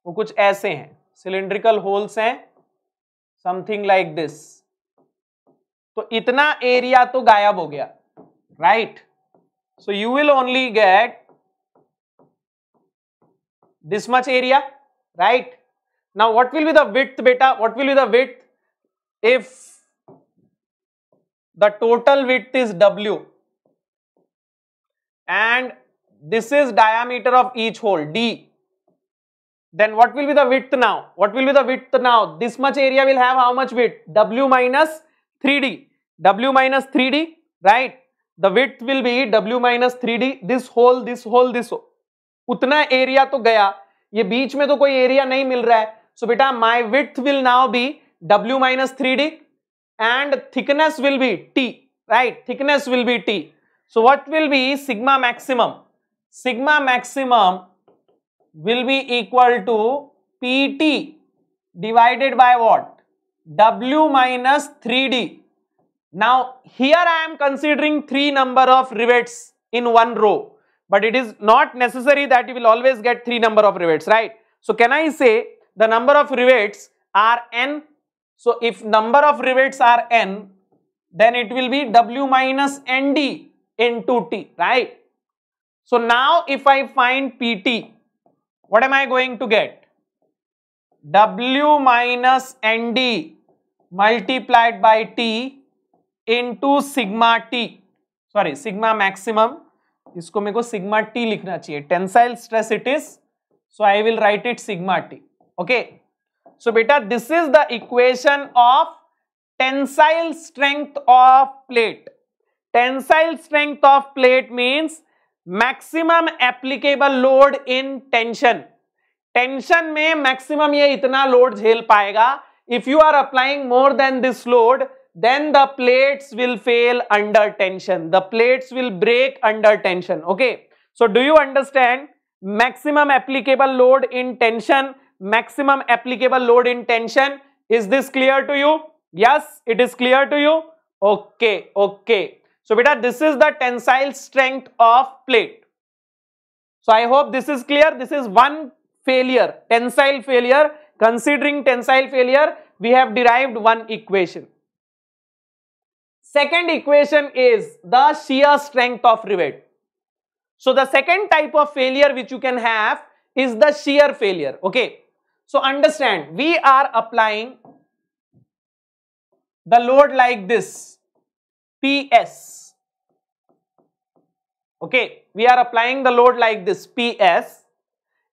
वो कुछ ऐसे हैं सिलिंड्रिकल होल्स हैं समथिंग लाइक दिस तो इतना एरिया तो गायब हो गया right so you will only get this much area, right? Now what will be the width beta? What will be the width if the total width is W and this is diameter of each hole D. Then what will be the width now? What will be the width now? This much area will have how much width? W minus 3D. W minus 3D, right? The width will be W minus 3D, this hole, this hole, this hole. उतना area तो गया ये बीच में तो कोई area नहीं मिल रहा है सो बेटा my width will now be W minus three D and thickness will be T right thickness will be T so what will be sigma maximum sigma maximum will be equal to PT divided by what? W three D now here I am considering three number of rivets in one row But it is not necessary that you will always get three number of rivets, right? So can I say the number of rivets are n? So if number of rivets are n, then it will be W minus ND into T, right? So now if I find PT, what am I going to get? W minus ND multiplied by T into sigma T, sorry, sigma maximum इसको मेरे को sigma T लिखना चाहिए tensile stress it is so I will write it sigma T okay so बेटा this is the equation of tensile strength of plate tensile strength of plate means maximum applicable load in tension tension में maximum ये इतना लोड झेल पाएगा if you are applying more than this load then the plates will fail under tension. The plates will break under tension. Okay. So do you understand maximum applicable load in tension, maximum applicable load in tension? Is this clear to you? Yes, it is clear to you. Okay, okay. So beta, this is the tensile strength of plate. So I hope this is clear. This is one failure, tensile failure. Considering tensile failure, we have derived one equation. Second equation is the shear strength of rivet. So the second type of failure which you can have is the shear failure. Okay. So understand, we are applying the load like this, PS. Okay, we are applying the load like this, PS.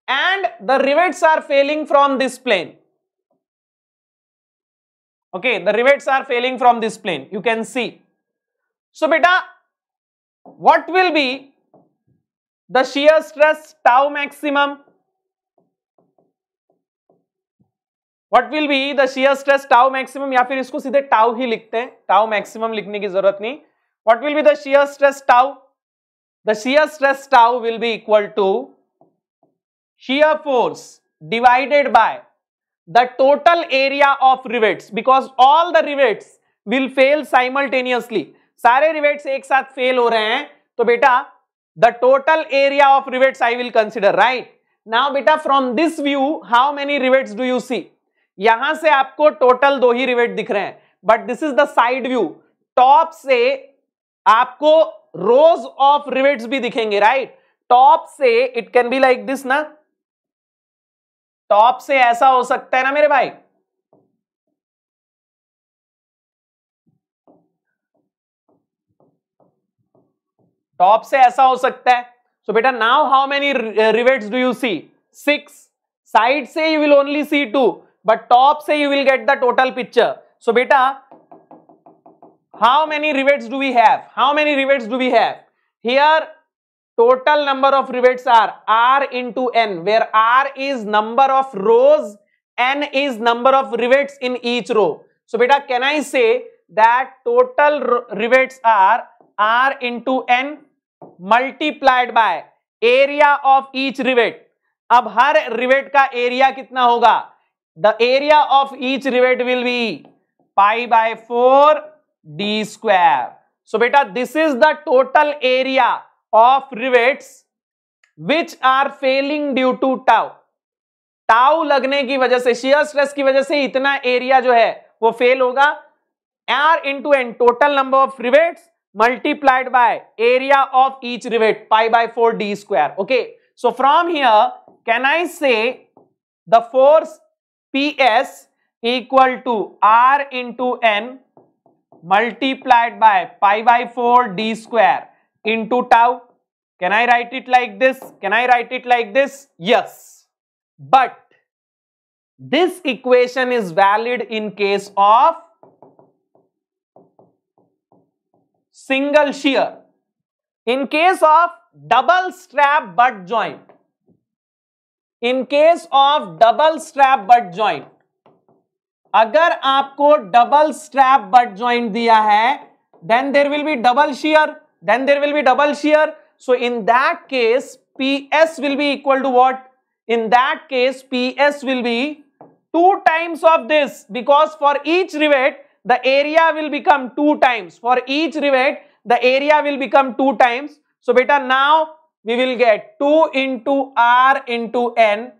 And the rivets are failing from this plane. Okay the rivets are failing from this plane you can see so बेटा what will be the shear stress tau maximum what will be the shear stress tau maximum या फिर इसको सीधे tau ही लिखते हैं tau maximum लिखने की जरूरत नहीं what will be the shear stress tau the shear stress tau will be equal to shear force divided by the total area of rivets because all the rivets will fail simultaneously सारे rivets एक साथ fail हो रहे हैं तो बेटा the total area of rivets I will consider right now बेटा from this view how many rivets do you see यहां से आपको टोटल दो ही रिवेट दिख रहे हैं but this is the side view top से आपको रोज ऑफ रिवेट्स भी दिखेंगे राइट टॉप से it can be like this ना टॉप से ऐसा हो सकता है ना मेरे भाई टॉप से ऐसा हो सकता है सो बेटा now how many rivets do you see six side से you will only see two but top से you will get the total picture so बेटा how many rivets do we have how many rivets do we have here total number of rivets are r into n where r is number of rows n is number of rivets in each row so beta can i say that total rivets are r into n multiplied by area of each rivet अब हर rivet का area कितना होगा the area of each rivet will be pi by four D square so बेटा this is the total area of rivets which are failing due to tau tau लगने की वजह से shear stress की वजह से इतना एरिया जो है वो फेल होगा r into n total number of rivets multiplied by area of each rivet pi by 4 d square okay so from here can i say the force ps equal to r into n multiplied by pi by 4 d square into tau. Can I write it like this? Can I write it like this? Yes. But this equation is valid in case of single shear. In case of double strap butt joint. In case of double strap butt joint. अगर आपको double strap but joint दिया है then there will be double shear then there will be double shear. So in that case, PS will be equal to what? In that case, PS will be 2 times of this because for each rivet, the area will become 2 times. For each rivet, the area will become 2 times. So beta, now we will get 2 into R into N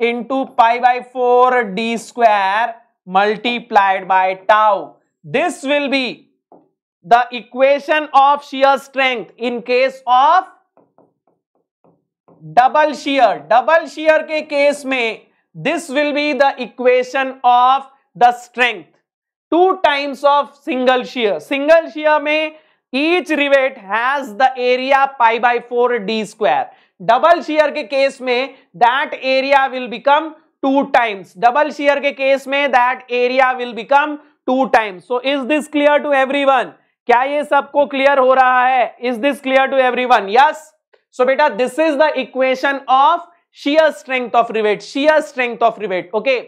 into pi by 4 d square multiplied by tau. This will be the equation of shear strength in case of double shear double shear के case में this will be the equation of the strength two times of single shear single shear में each rivet has the area pi by 4 d square double shear के case में that area will become two times double shear के case में that area will become two times so is this clear to everyone क्या ये सबको clear हो रहा है is this clear to everyone yes so बेटा this is the equation of shear strength of rivet shear strength of rivet okay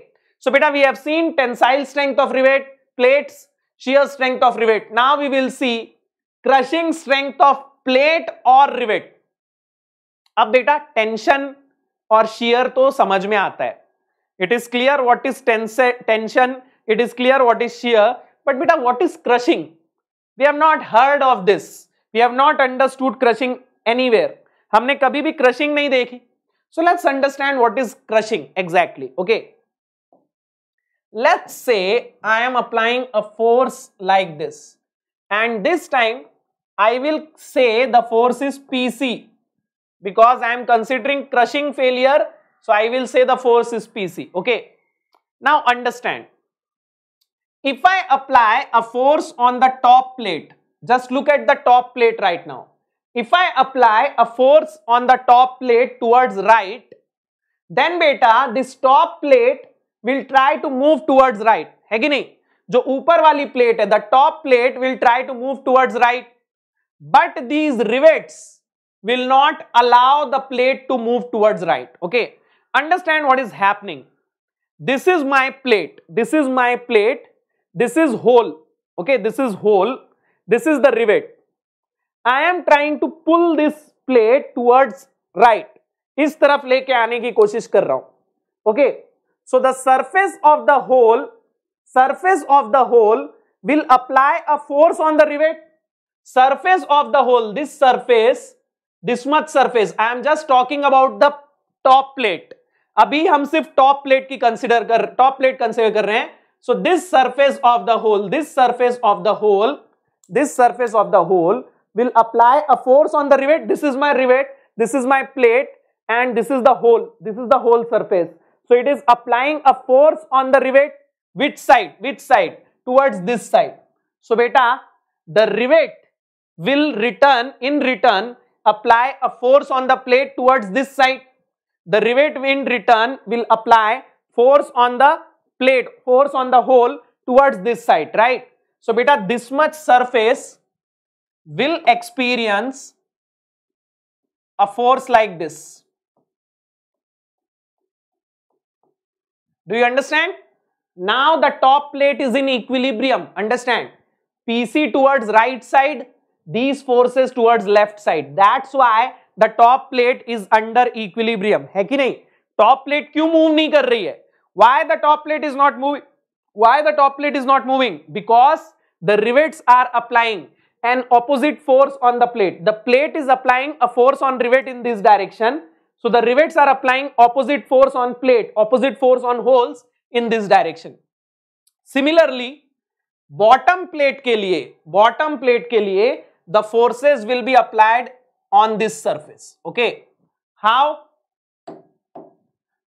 so बेटा we have seen tensile strength of rivet plates shear strength of rivet now we will see crushing strength of plate और rivet अब बेटा tension और shear तो समझ में आता है it is clear what is tension it is clear what is shear but बेटा what is crushing we have not heard of this we have not understood crushing anywhere हमने कभी भी क्रशिंग नहीं देखी so let's understand what is crushing exactly okay let's say I am applying a force like this and this time I will say the force is PC because I am considering crushing failure so I will say the force is PC okay now understand if I apply a force on the top plate, just look at the top plate right now. If I apply a force on the top plate towards right, then beta this top plate will try to move towards right. है कि नहीं? जो ऊपर वाली top plate will try to move towards right. But these rivets will not allow the plate to move towards right. Okay, understand what is happening. This is my plate. This is my plate this is hole okay this is hole this is the rivet i am trying to pull this plate towards right इस तरफ लेके आने की कोशिश कर रहा हूं okay so the surface of the hole surface of the hole will apply a force on the rivet surface of the hole this surface this much surface i am just talking about the top plate अभी हम सिर्फ top plate की consider कर top plate consider कर रहे हैं So this surface of the hole, this surface of the hole, this surface of the hole will apply a force on the rivet. This is my rivet, this is my plate and this is the hole, this is the whole surface. So it is applying a force on the rivet, which side, which side, towards this side. So beta, the rivet will return, in return, apply a force on the plate towards this side. The rivet in return will apply force on the played force on the hole towards this side, right? So, beta, this much surface will experience a force like this. Do you understand? Now the top plate is in equilibrium. Understand? PC towards right side, these forces towards left side. That's why the top plate is under equilibrium. है कि Top plate क्यों move नहीं कर why the top plate is not moving? Why the top plate is not moving? Because the rivets are applying an opposite force on the plate. The plate is applying a force on rivet in this direction. So the rivets are applying opposite force on plate, opposite force on holes in this direction. Similarly, bottom plate ke liye, bottom plate ke liye the forces will be applied on this surface. Okay. How?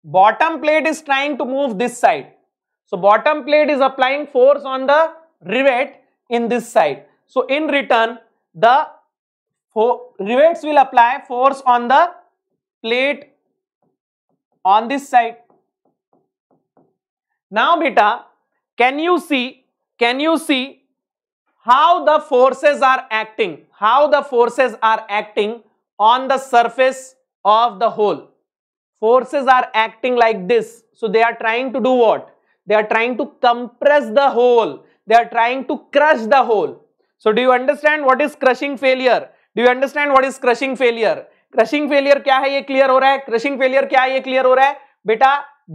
Bottom plate is trying to move this side. So bottom plate is applying force on the rivet in this side. So in return, the rivets will apply force on the plate on this side. Now beta, can you see, can you see how the forces are acting, how the forces are acting on the surface of the hole. forces are acting like this so they are trying to do what they are trying to compress the hole they are trying to crush the hole so do you understand what is crushing failure do you understand what is crushing failure crushing failure kya hai ye clear ho raha hai crushing failure kya hai ye clear ho raha hai beta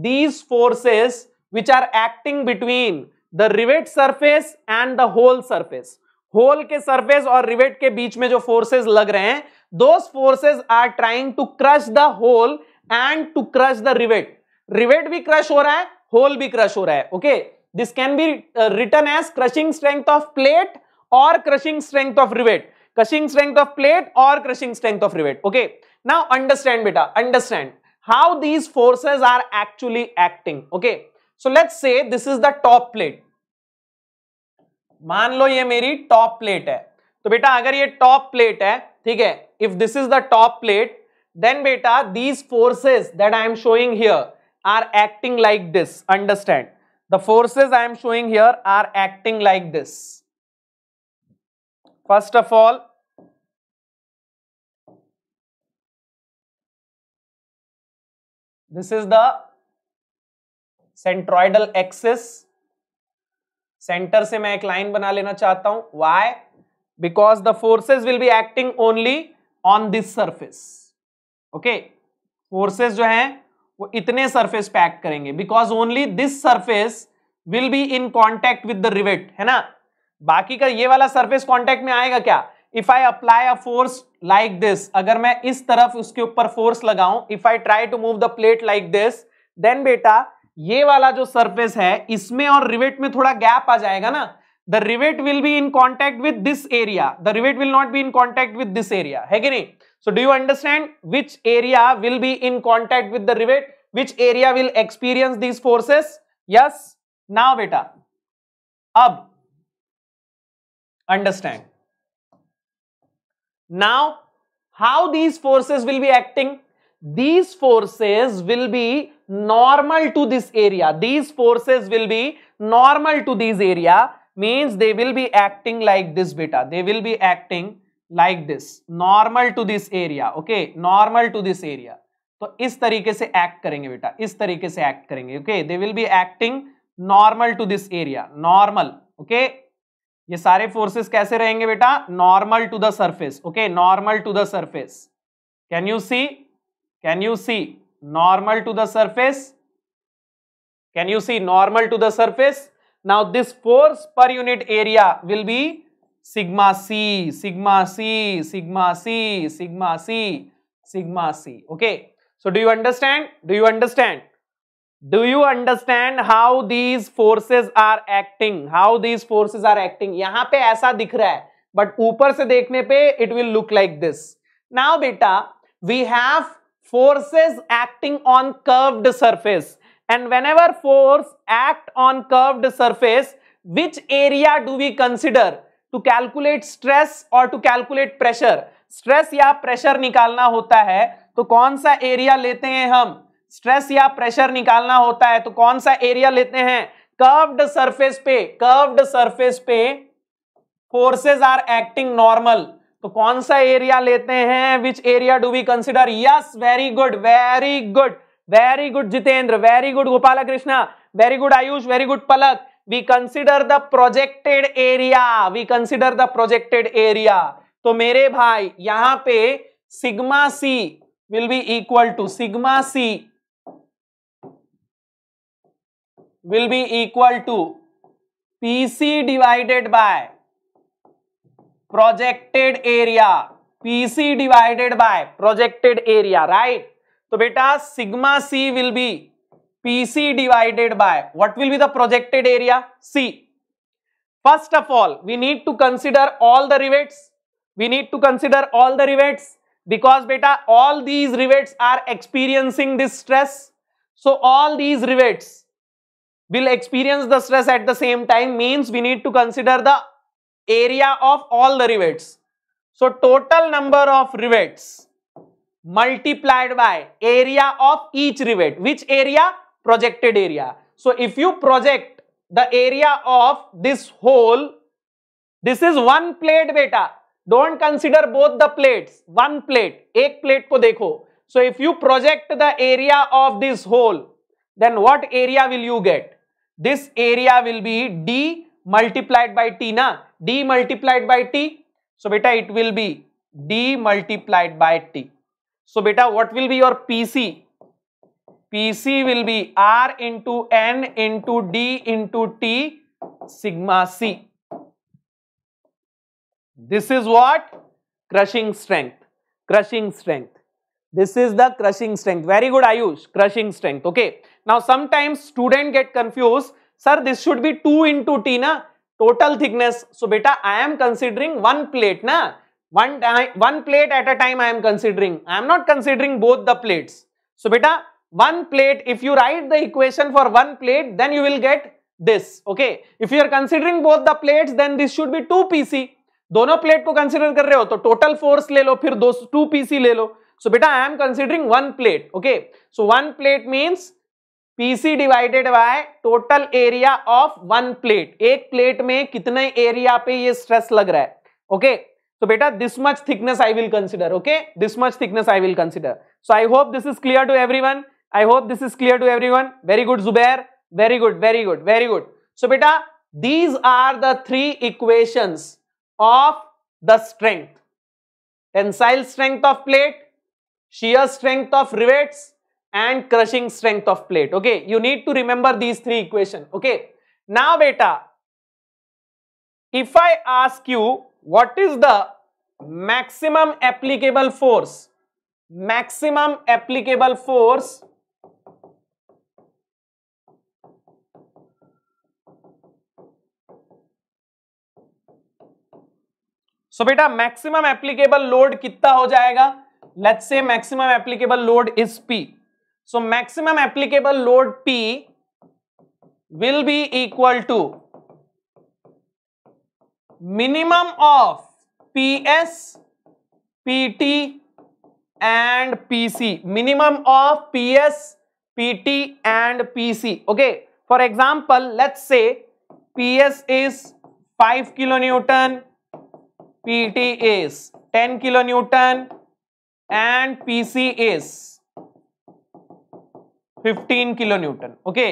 these forces which are acting between the rivet surface and the hole surface hole के surface और rivet के बीच में जो forces लग रहे हैं those forces are trying to crush the hole and to crush the rivet rivet भी क्रश हो रहा है होल भी क्रश हो रहा है okay this can be written as crushing strength of plate और crushing strength of rivet crushing strength of plate और crushing strength of rivet okay now understand बेटा understand how these forces are actually acting okay so let's say this is the top plate मान लो ये मेरी top plate है तो बेटा अगर ये टॉप प्लेट है ठीक है if this is the top plate then beta these forces that I am showing here are acting like this. Understand? The forces I am showing here are acting like this. First of all, this is the centroidal axis. Center से मैं एक line बना लेना चाहता हूं. Why? Because the forces will be acting only on this surface. Okay forces जो है वो इतने सरफेस पैक करेंगे because only this surface will be in contact with the rivet है ना बाकी का ये वाला सरफेस कॉन्टेक्ट में आएगा क्या if I apply a force like this अगर मैं इस तरफ उसके ऊपर फोर्स लगाऊं if I try to move the plate like this then बेटा ये वाला जो सरफेस है इसमें और रिवेट में थोड़ा गैप आ जाएगा ना the rivet will be in contact with this area the rivet will not be in contact with this area है कि नहीं So do you understand which area will be in contact with the rivet? Which area will experience these forces? Yes. Now beta. Ab. Understand. Now how these forces will be acting? These forces will be normal to this area. These forces will be normal to this area means they will be acting like this beta. They will be acting like this normal to this area okay normal to this area तो इस तरीके से act करेंगे बेटा इस तरीके से act करेंगे okay they will be acting normal to this area normal okay ये सारे फोर्सेस कैसे रहेंगे बेटा normal to the surface okay normal to the surface can you see can you see normal to the surface can you see normal to the surface now this force per unit area will be sigma C sigma C sigma C sigma C sigma C okay so do you understand do you understand do you understand how these forces are acting how these forces are acting यहां पे ऐसा दिख रहा है but ऊपर से देखने पे it will look like this now बेटा we have forces acting on curved surface and whenever force act on curved surface which area do we consider to calculate stress और टू कैलकुलेट प्रेशर स्ट्रेस या pressure निकालना होता है तो कौन सा area लेते हैं हम स्ट्रेस या प्रेशर निकालना होता है तो कौन सा एरिया लेते हैं कर्व्ड सरफेस पे कर्व्ड सरफेस पे फोर्सेस आर एक्टिंग नॉर्मल तो कौन सा एरिया लेते हैं which area do we consider yes very good very good very good Jitendra very good Gopala Krishna very good Ayush very good Palak we consider the projected area we consider the projected area तो मेरे भाई यहां पे sigma C will be equal to sigma C will be equal to P C divided by projected area PC divided by projected area right तो बेटा sigma C will be PC divided by what will be the projected area? C. First of all, we need to consider all the rivets. We need to consider all the rivets because beta all these rivets are experiencing this stress. So all these rivets will experience the stress at the same time means we need to consider the area of all the rivets. So total number of rivets multiplied by area of each rivet. Which area? projected area. So if you project the area of this hole, this is one plate beta. Don't consider both the plates. One plate. Ek plate ko dekho. So if you project the area of this hole, then what area will you get? This area will be D multiplied by T na. D multiplied by T. So beta it will be D multiplied by T. So beta what will be your PC? PC will be R into N into D into T sigma C. This is what? Crushing strength. Crushing strength. This is the crushing strength. Very good Ayush. Crushing strength. Okay. Now sometimes student get confused. Sir this should be 2 into T na. Total thickness. So beta I am considering one plate na. One, one plate at a time I am considering. I am not considering both the plates. So beta one plate if you write the equation for one plate then you will get this okay if you are considering both the plates then this should be 2 pc दोनों plate को consider कर रहे हो तो total force ले लो फिर दो to PC ले लो सो बेटा I am considering one plate okay so one plate means PC divided by total area of one plate एक प्लेट में कितने एरिया पे ये स्ट्रेस लग रहा है ओके तो बेटा this much thickness I will consider okay this much thickness I will consider so I hope this is clear to everyone I hope this is clear to everyone. Very good, Zubair. Very good, very good, very good. So, beta, these are the three equations of the strength. Tensile strength of plate, shear strength of rivets, and crushing strength of plate. Okay, you need to remember these three equations. Okay, now beta, if I ask you what is the maximum applicable force, maximum applicable force so so, बेटा maximum applicable load कितना हो जाएगा let's say maximum applicable load is P so maximum applicable load P will be equal to minimum of P S P T and P C minimum of P S PT and PC. Okay. For example, let's say PS is 5 kilonewton, PT is and kilonewton and PC is 15 kilonewton. Okay.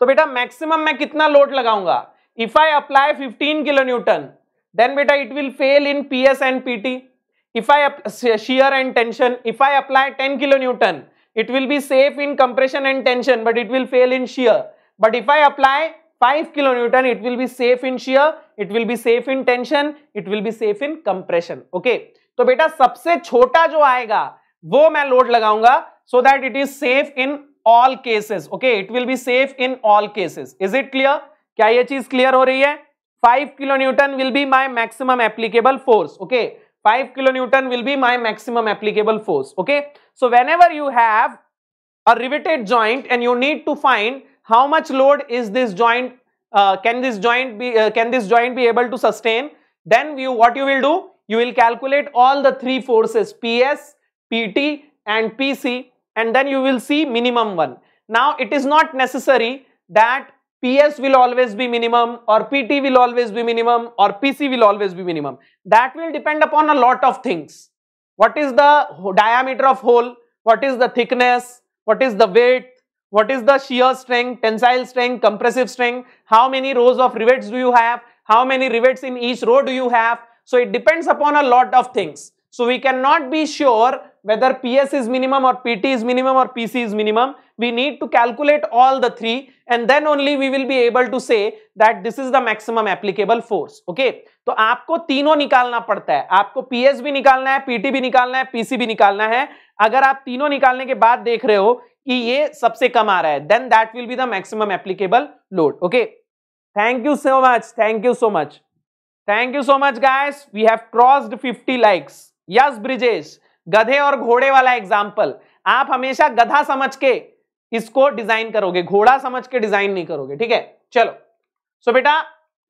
तो बेटा maximum मैं कितना load लगाऊंगा if I apply 15 newton then बेटा it will fail in PS and PT if I shear and tension if I apply 10 newton It will be safe in compression and tension, but it will fail in shear. But if I apply 5 kilonewton, it will be safe in shear, it will be safe in tension, it will be safe in compression. Okay. तो बेटा सबसे छोटा जो आएगा वो मैं load लगाऊंगा so that it is safe in all cases okay it will be safe in all cases is it clear क्या ये चीज क्लियर हो रही है 5 kilo newton will be my maximum applicable force okay 5 kilo newton will be my maximum applicable force okay so whenever you have a riveted joint and you need to find how much load is this joint, uh, can this joint be, uh, can this joint be able to sustain? Then you, what you will do? You will calculate all the three forces PS, PT and PC and then you will see minimum one. Now it is not necessary that PS will always be minimum or PT will always be minimum or PC will always be minimum. That will depend upon a lot of things what is the diameter of hole, what is the thickness, what is the weight, what is the shear strength, tensile strength, compressive strength, how many rows of rivets do you have, how many rivets in each row do you have. So it depends upon a lot of things. So we cannot be sure whether PS is minimum or PT is minimum or PC is minimum. We need to calculate all the three and then only we will be able to say that this is the maximum applicable force. Okay. तो आपको तीनों निकालना पड़ता है आपको PS भी निकालना है पीटी भी निकालना है पीसी भी निकालना है अगर आप तीनों निकालने के बाद देख रहे हो कि ये सबसे कम आ रहा है then that will be the maximum applicable load okay thank you so much thank you so much thank you so much guys we have crossed 50 likes yes Brijesh गधे और घोड़े वाला एग्जाम्पल आप हमेशा गधा समझ के इसको डिजाइन करोगे घोड़ा समझ के डिजाइन नहीं करोगे ठीक है चलो सो so, बेटा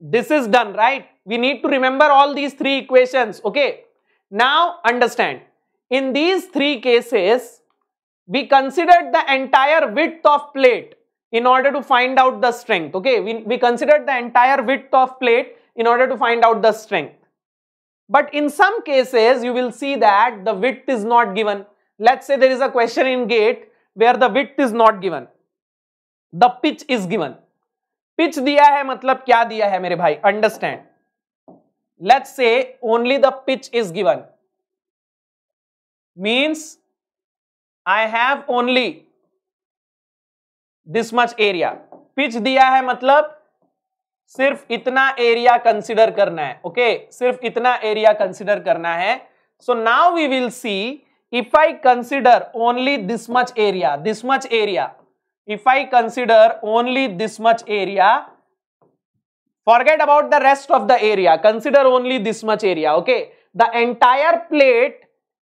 This is done, right? We need to remember all these three equations, okay? Now understand, in these three cases, we considered the entire width of plate in order to find out the strength, okay? We, we considered the entire width of plate in order to find out the strength. But in some cases, you will see that the width is not given. Let's say there is a question in gate where the width is not given. The pitch is given. Pitch दिया है मतलब क्या दिया है मेरे भाई understand let's say only the pitch is given means I have only this much area pitch दिया है मतलब सिर्फ इतना एरिया कंसिडर करना है ओके okay? सिर्फ इतना एरिया कंसिडर करना है so now we will see if I consider only this much area this much area if I consider only this much area, forget about the rest of the area, consider only this much area, okay? The entire plate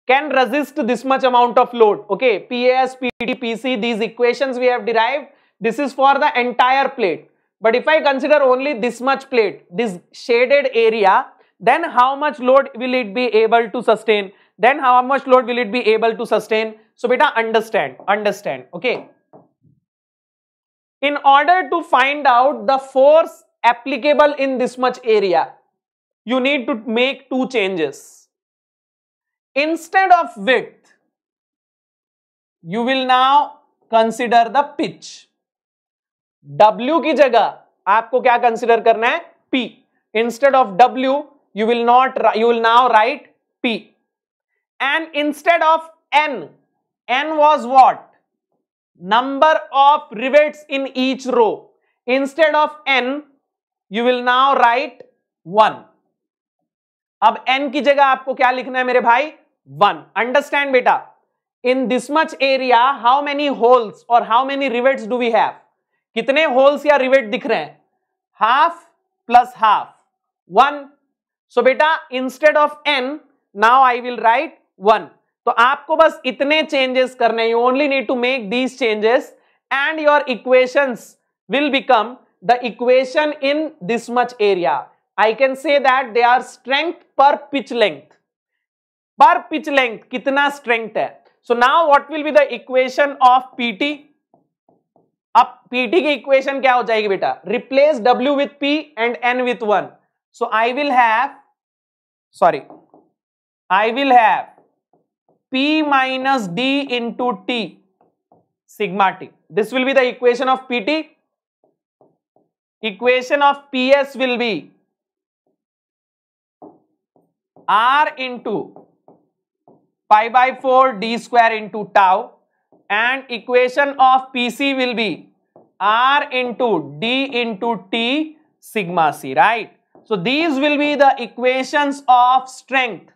can resist this much amount of load, okay? PAS, PD, PC, these equations we have derived, this is for the entire plate. But if I consider only this much plate, this shaded area, then how much load will it be able to sustain? Then how much load will it be able to sustain? So beta understand, understand, okay? in order to find out the force applicable in this much area, you need to make two changes. Instead of width, you will now consider the pitch. W की जगह आपको क्या consider करना है P. Instead of W, you will not you will now write P. And instead of N, N was what? Number of rivets in each row instead of N you will now write one अब N की जगह आपको क्या लिखना है मेरे भाई one understand बेटा in this much area how many holes और how many rivets do we have कितने होल्स या रिवेट दिख रहे हैं half plus half one so बेटा instead of N now I will write one तो आपको बस इतने चेंजेस करने you only need to make these changes and your equations will become the equation in this much area I can say that they are strength per pitch length per pitch length कितना strength है so now what will be the equation of PT अब PT की equation क्या हो जाएगी बेटा replace W with P and N with one so I will have sorry I will have P minus D into T sigma T. This will be the equation of PT. Equation of PS will be R into pi by 4 D square into tau and equation of PC will be R into D into T sigma C, right? So these will be the equations of strength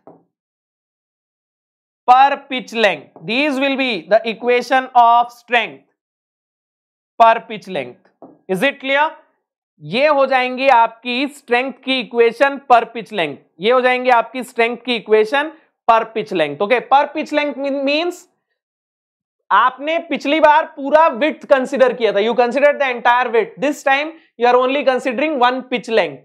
per pitch length. These will be the equation of strength per pitch length. Is it clear? ये हो जाएंगी आपकी strength की equation per pitch length ये हो जाएंगी आपकी strength की equation per pitch length okay per pitch length means आपने पिछली बार पूरा विथ कंसिडर किया था you consider the entire width this time you are only considering one pitch length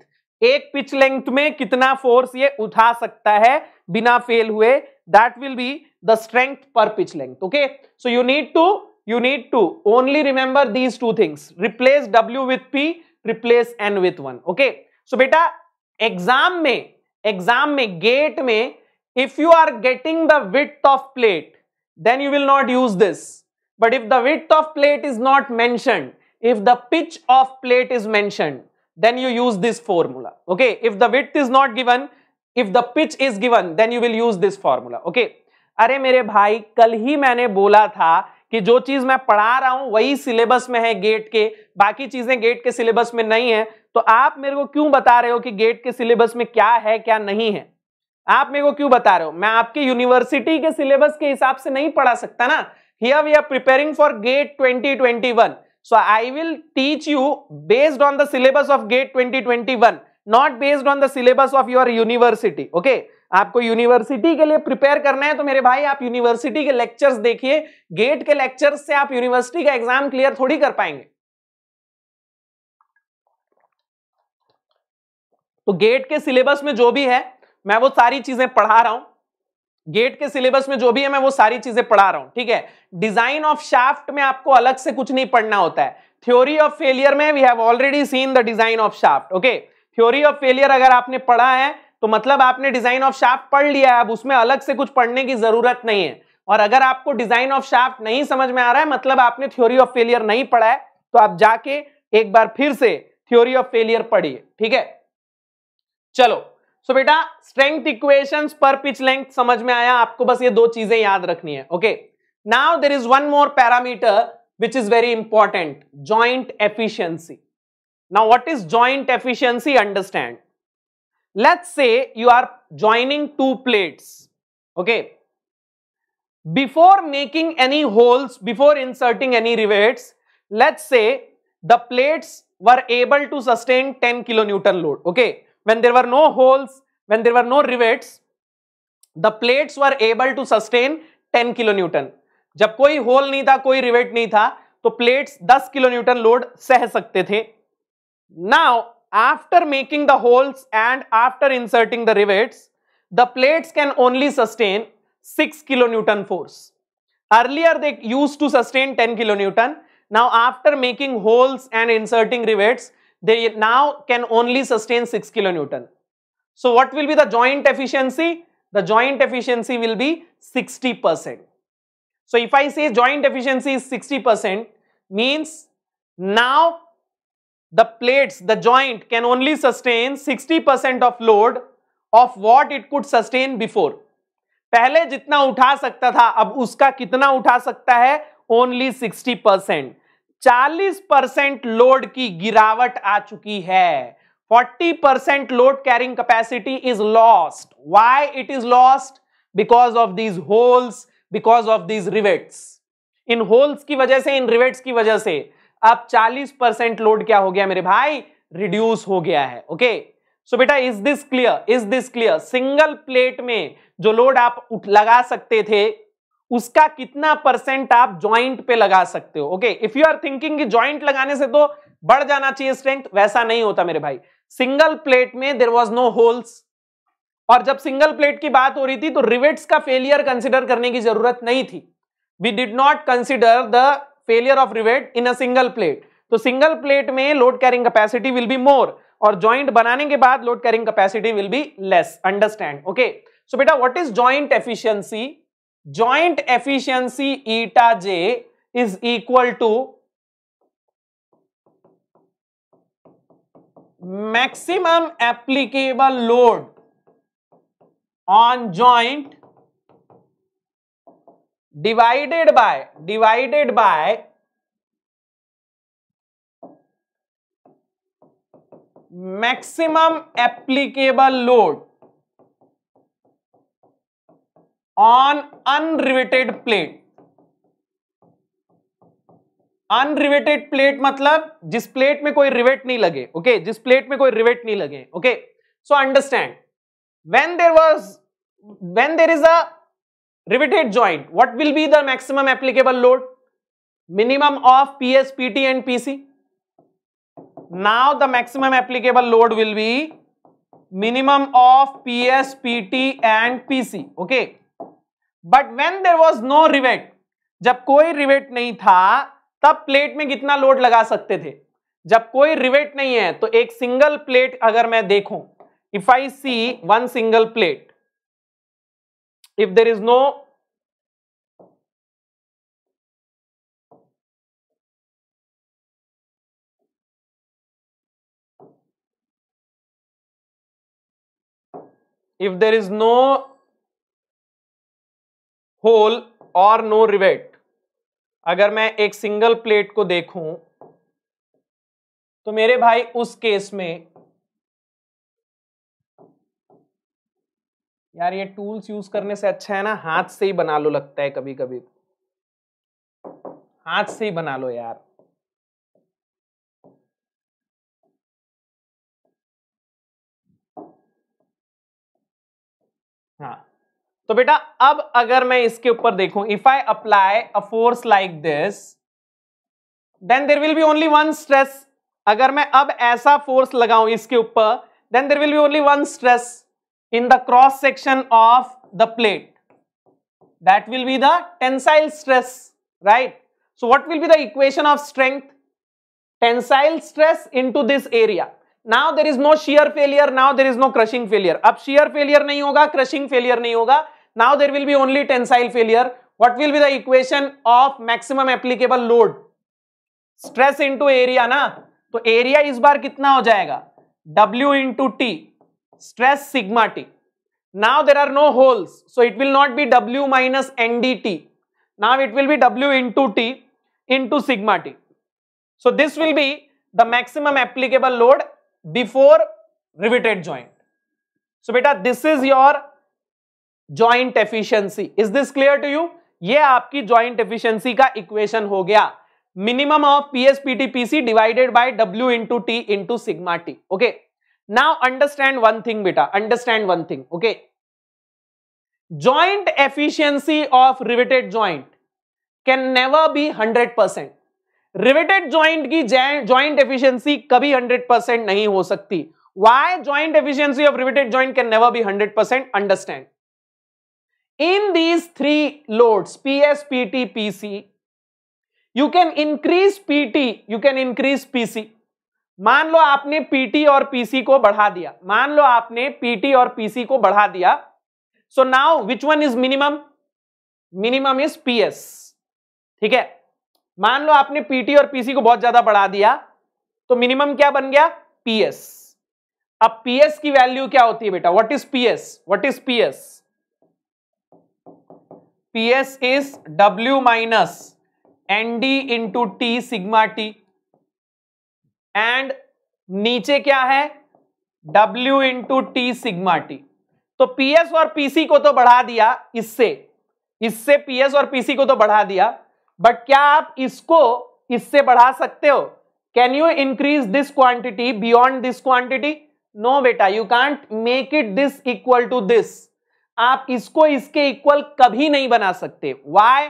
एक पिच लेंथ में कितना फोर्स ये उठा सकता है बिना फेल हुए that will be the strength per pitch length okay so you need to you need to only remember these two things replace W with P replace N with one okay so बेटा exam में exam में GATE में if you are getting the width of plate then you will not use this but if the width of plate is not mention if the pitch of plate is mentioned then you use this formula. Okay, if the width is not given, if the pitch is given, then you will use this formula. Okay, अरे मेरे भाई कल ही मैंने बोला था कि जो चीज मैं पढ़ा रहा हूं वही सिलेबस में है गेट के बाकी चीजें गेट के सिलेबस में नहीं है तो आप मेरे को क्यों बता रहे हो कि गेट के सिलेबस में क्या है क्या नहीं है आप मेरे को क्यों बता रहे हो मैं आपके यूनिवर्सिटी के सिलेबस के हिसाब से नहीं पढ़ा सकता ना here we are preparing for GATE twenty so i will teach you based on the syllabus of gate 2021 not based on the syllabus of your university okay आपको यूनिवर्सिटी के लिए प्रिपेयर करना है तो मेरे भाई आप यूनिवर्सिटी के लेक्चर्स देखिए गेट के लेक्चर्स से आप यूनिवर्सिटी का एग्जाम क्लियर थोड़ी कर पाएंगे तो गेट के सिलेबस में जो भी है मैं वो सारी चीजें पढ़ा रहा हूं गेट के सिलेबस में जो भी है मैं वो सारी चीजें पढ़ा रहा हूं ठीक है डिजाइन ऑफ शाफ्ट में आपको अलग से कुछ नहीं पढ़ना होता है थ्योरी ऑफ फेलियर में we have already seen the design of shaft okay theory of failure अगर आपने पढ़ा है तो मतलब आपने डिजाइन ऑफ शाफ्ट पढ़ लिया है अब उसमें अलग से कुछ पढ़ने की जरूरत नहीं है और अगर आपको डिजाइन ऑफ शाफ्ट नहीं समझ में आ रहा है मतलब आपने थ्योरी ऑफ फेलियर नहीं पढ़ा है तो आप जाके एक बार फिर से थ्योरी ऑफ फेलियर पढ़िए ठीक है चलो सो बेटा strength equation per pitch length समझ में आया आपको बस ये दो चीजें याद रखनी है okay now there is one more parameter which is very important joint efficiency now what is joint efficiency understand let's say you are joining two plates okay before making any holes before inserting any rivets let's say the plates were able to sustain ten kilometer load okay when there were no holes, when there were no rivets, the plates were able to sustain 10 kN. When no hole was there, no rivet was there, the plates 10 kN load. Seh sakte the. Now, after making the holes and after inserting the rivets, the plates can only sustain 6 kN force. Earlier, they used to sustain 10 kN. Now, after making holes and inserting rivets, they now can only sustain 6 kN So what will be the joint efficiency? The joint efficiency will be 60%. So if I say joint efficiency is 60% means now the plates, the joint can only sustain 60% of load of what it could sustain before. पहले जितना उठा सकता था अब उसका कितना उठा सकता है only sixty percent 40 percent load की गिरावट आ चुकी है 40 percent load carrying capacity is lost why it is lost because of these holes because of these rivets in holes की वजह से इन रिवेट्स की वजह से अब 40 परसेंट लोड क्या हो गया मेरे भाई रिड्यूस हो गया है ओके सो बेटा is this clear is this clear single plate में जो लोड आप लगा सकते थे उसका कितना परसेंट आप ज्वाइंट पे लगा सकते हो okay if you are thinking कि ज्वाइंट लगाने से तो बढ़ जाना चाहिए स्ट्रेंथ वैसा नहीं होता मेरे भाई सिंगल प्लेट में देर वॉज नो होल्स और जब सिंगल प्लेट की बात हो रही थी तो रिवेट्स का फेलियर कंसिडर करने की जरूरत नहीं थी we did not consider the failure of rivet in a single plate तो सिंगल प्लेट में load carrying capacity will be more और ज्वाइंट बनाने के बाद load carrying capacity will be less understand okay so बेटा what is joint efficiency joint efficiency eta j is equal to maximum applicable load on joint divided by divided by maximum applicable load on unriveted plate unriveted plate मतलब जिस plate में कोई rivet नहीं लगे okay okay? जिस plate में कोई rivet नहीं लगे okay so understand when there was when there is a riveted joint what will be the maximum applicable load minimum of PS PT and PC now the maximum applicable load will be minimum of P S P T and P C okay but when there was no rivet जब कोई rivet नहीं था तब plate में कितना load लगा सकते थे जब कोई रिवेट नहीं है तो एक सिंगल प्लेट अगर मैं देखूं if I see one single plate if there is no if there is no hole और नो रिवेट अगर मैं एक सिंगल प्लेट को देखूं तो मेरे भाई उस केस में यार ये टूल्स यूज करने से अच्छा है ना हाथ से ही बना लो लगता है कभी कभी हाथ से ही बना लो यार हाँ तो बेटा अब अगर मैं इसके ऊपर देखूं if I apply a force like this then there will be only one stress अगर मैं अब ऐसा फोर्स लगाऊं इसके ऊपर then there will be only one stress in the cross section of the plate that will be the tensile stress right so what will be the equation of strength tensile stress into this area now there is no shear failure now there is no crushing failure अब shear failure नहीं होगा crushing failure नहीं होगा Now there will be only tensile failure. What will be the equation of maximum applicable load? Stress into area na? So area इस bar, कितना ho jayega? W into T stress sigma T. Now there are no holes so it will not be W minus NDT. Now it will be W into T into sigma T. So this will be the maximum applicable load before riveted joint. So beta this is your joint efficiency is this clear to you ये आपकी joint efficiency का equation हो गया minimum of PC divided by W into T into sigma T okay now understand one thing बेटा understand one thing okay joint efficiency of riveted joint can never be hundred percent riveted joint की joint efficiency कभी hundred percent नहीं हो सकती joint efficiency of of joint can never be hundred percent understand in these three loads PS, PT, PC, you can increase PT, you can increase PC. मान लो आपने PT और PC को बढ़ा दिया मान लो आपने PT और PC को बढ़ा दिया so now which one is minimum minimum is PS. ठीक है मान लो आपने PT और PC को बहुत ज्यादा बढ़ा दिया तो मिनिमम क्या बन गया PS. अब PS की वैल्यू क्या होती है बेटा what is PS? What is PS? P S is W minus N D into T sigma T and नीचे क्या है W into T sigma T तो पीएस और पीसी को तो बढ़ा दिया इससे इससे पीएस और पीसी को तो बढ़ा दिया बट क्या आप इसको इससे बढ़ा सकते हो can you increase this quantity beyond this quantity no बेटा you can't make it this equal to this आप इसको इसके इक्वल कभी नहीं बना सकते वाई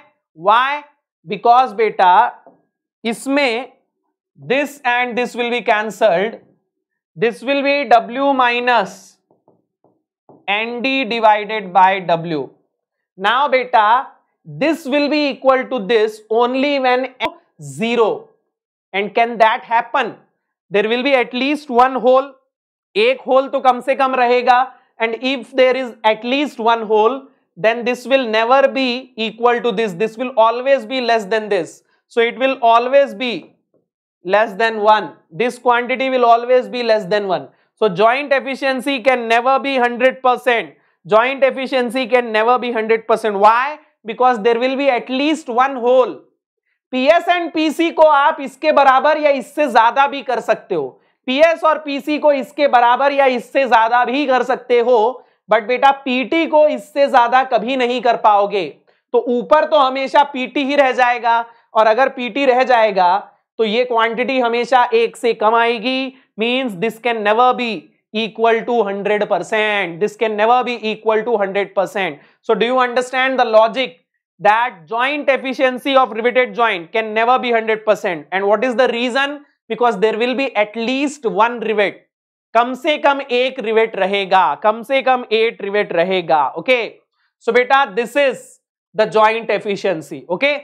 वाई बिकॉज बेटा इसमें this and this will be cancelled this will be W minus N D divided by W now बेटा this will be equal to this only when zero and can that happen there will be at least one hole एक hole तो कम से कम रहेगा and if there is at least one hole then this will never be equal to this this will always be less than this so it will always be less than 1 this quantity will always be less than 1 so joint efficiency can never be 100% joint efficiency can never be 100% why because there will be at least one hole PS and PC P C को आप इसके बराबर या इससे ज्यादा भी कर सकते हो पीएस और पीसी को इसके बराबर या इससे ज्यादा भी कर सकते हो बट बेटा पीटी को इससे ज्यादा कभी नहीं कर पाओगे तो ऊपर तो हमेशा पीटी ही रह जाएगा और अगर पीटी रह जाएगा तो ये क्वांटिटी हमेशा एक से कम आएगी means this can never be equal to hundred percent this can never be equal to hundred percent so do you understand the logic that joint efficiency of riveted joint can never be hundred percent and what is the reason because there will be at least one rivet. कम से कम एक rivet रहेगा कम से कम eight rivet रहेगा Okay, so, beta, this is the joint efficiency. Okay,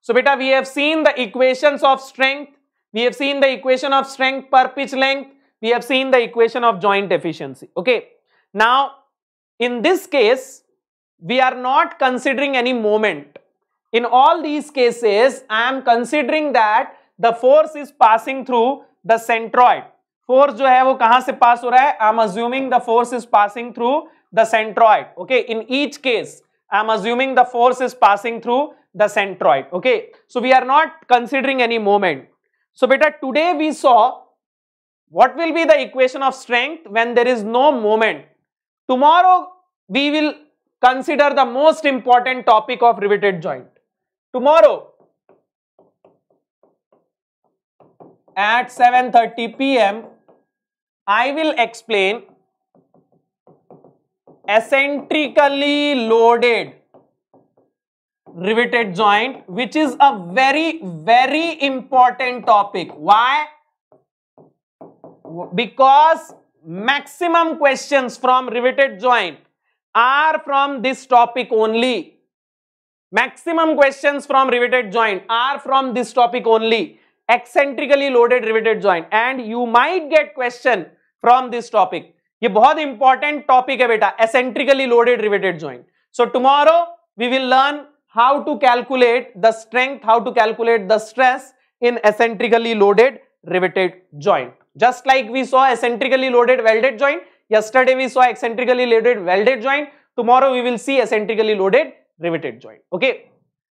so, beta, we have seen the equations of strength, we have seen the equation of strength per pitch length we have seen the equation of joint efficiency okay now in this case we are not considering any moment in all these cases i am considering that the force is passing through the centroid force जो है वो कहां से pass हो रहा है I am assuming the force is passing through the centroid okay in each case I am assuming the force is passing through the centroid okay so we are not considering any moment so बेटा today we saw what will be the equation of strength when there is no moment tomorrow we will consider the most important topic of riveted joint tomorrow at 7.30 pm, I will explain eccentrically loaded riveted joint which is a very very important topic why because maximum questions from riveted joint are from this topic only maximum questions from riveted joint are from this topic only eccentrically loaded riveted joint and you might get question from this topic ये बहुत very important topic, बेटा Eccentrically loaded riveted joint. So tomorrow we will learn how to calculate the strength, how to calculate the stress in eccentrically loaded riveted joint. Just like we saw eccentrically loaded welded joint, yesterday we saw eccentrically loaded welded joint, tomorrow we will see eccentrically loaded riveted joint. Okay.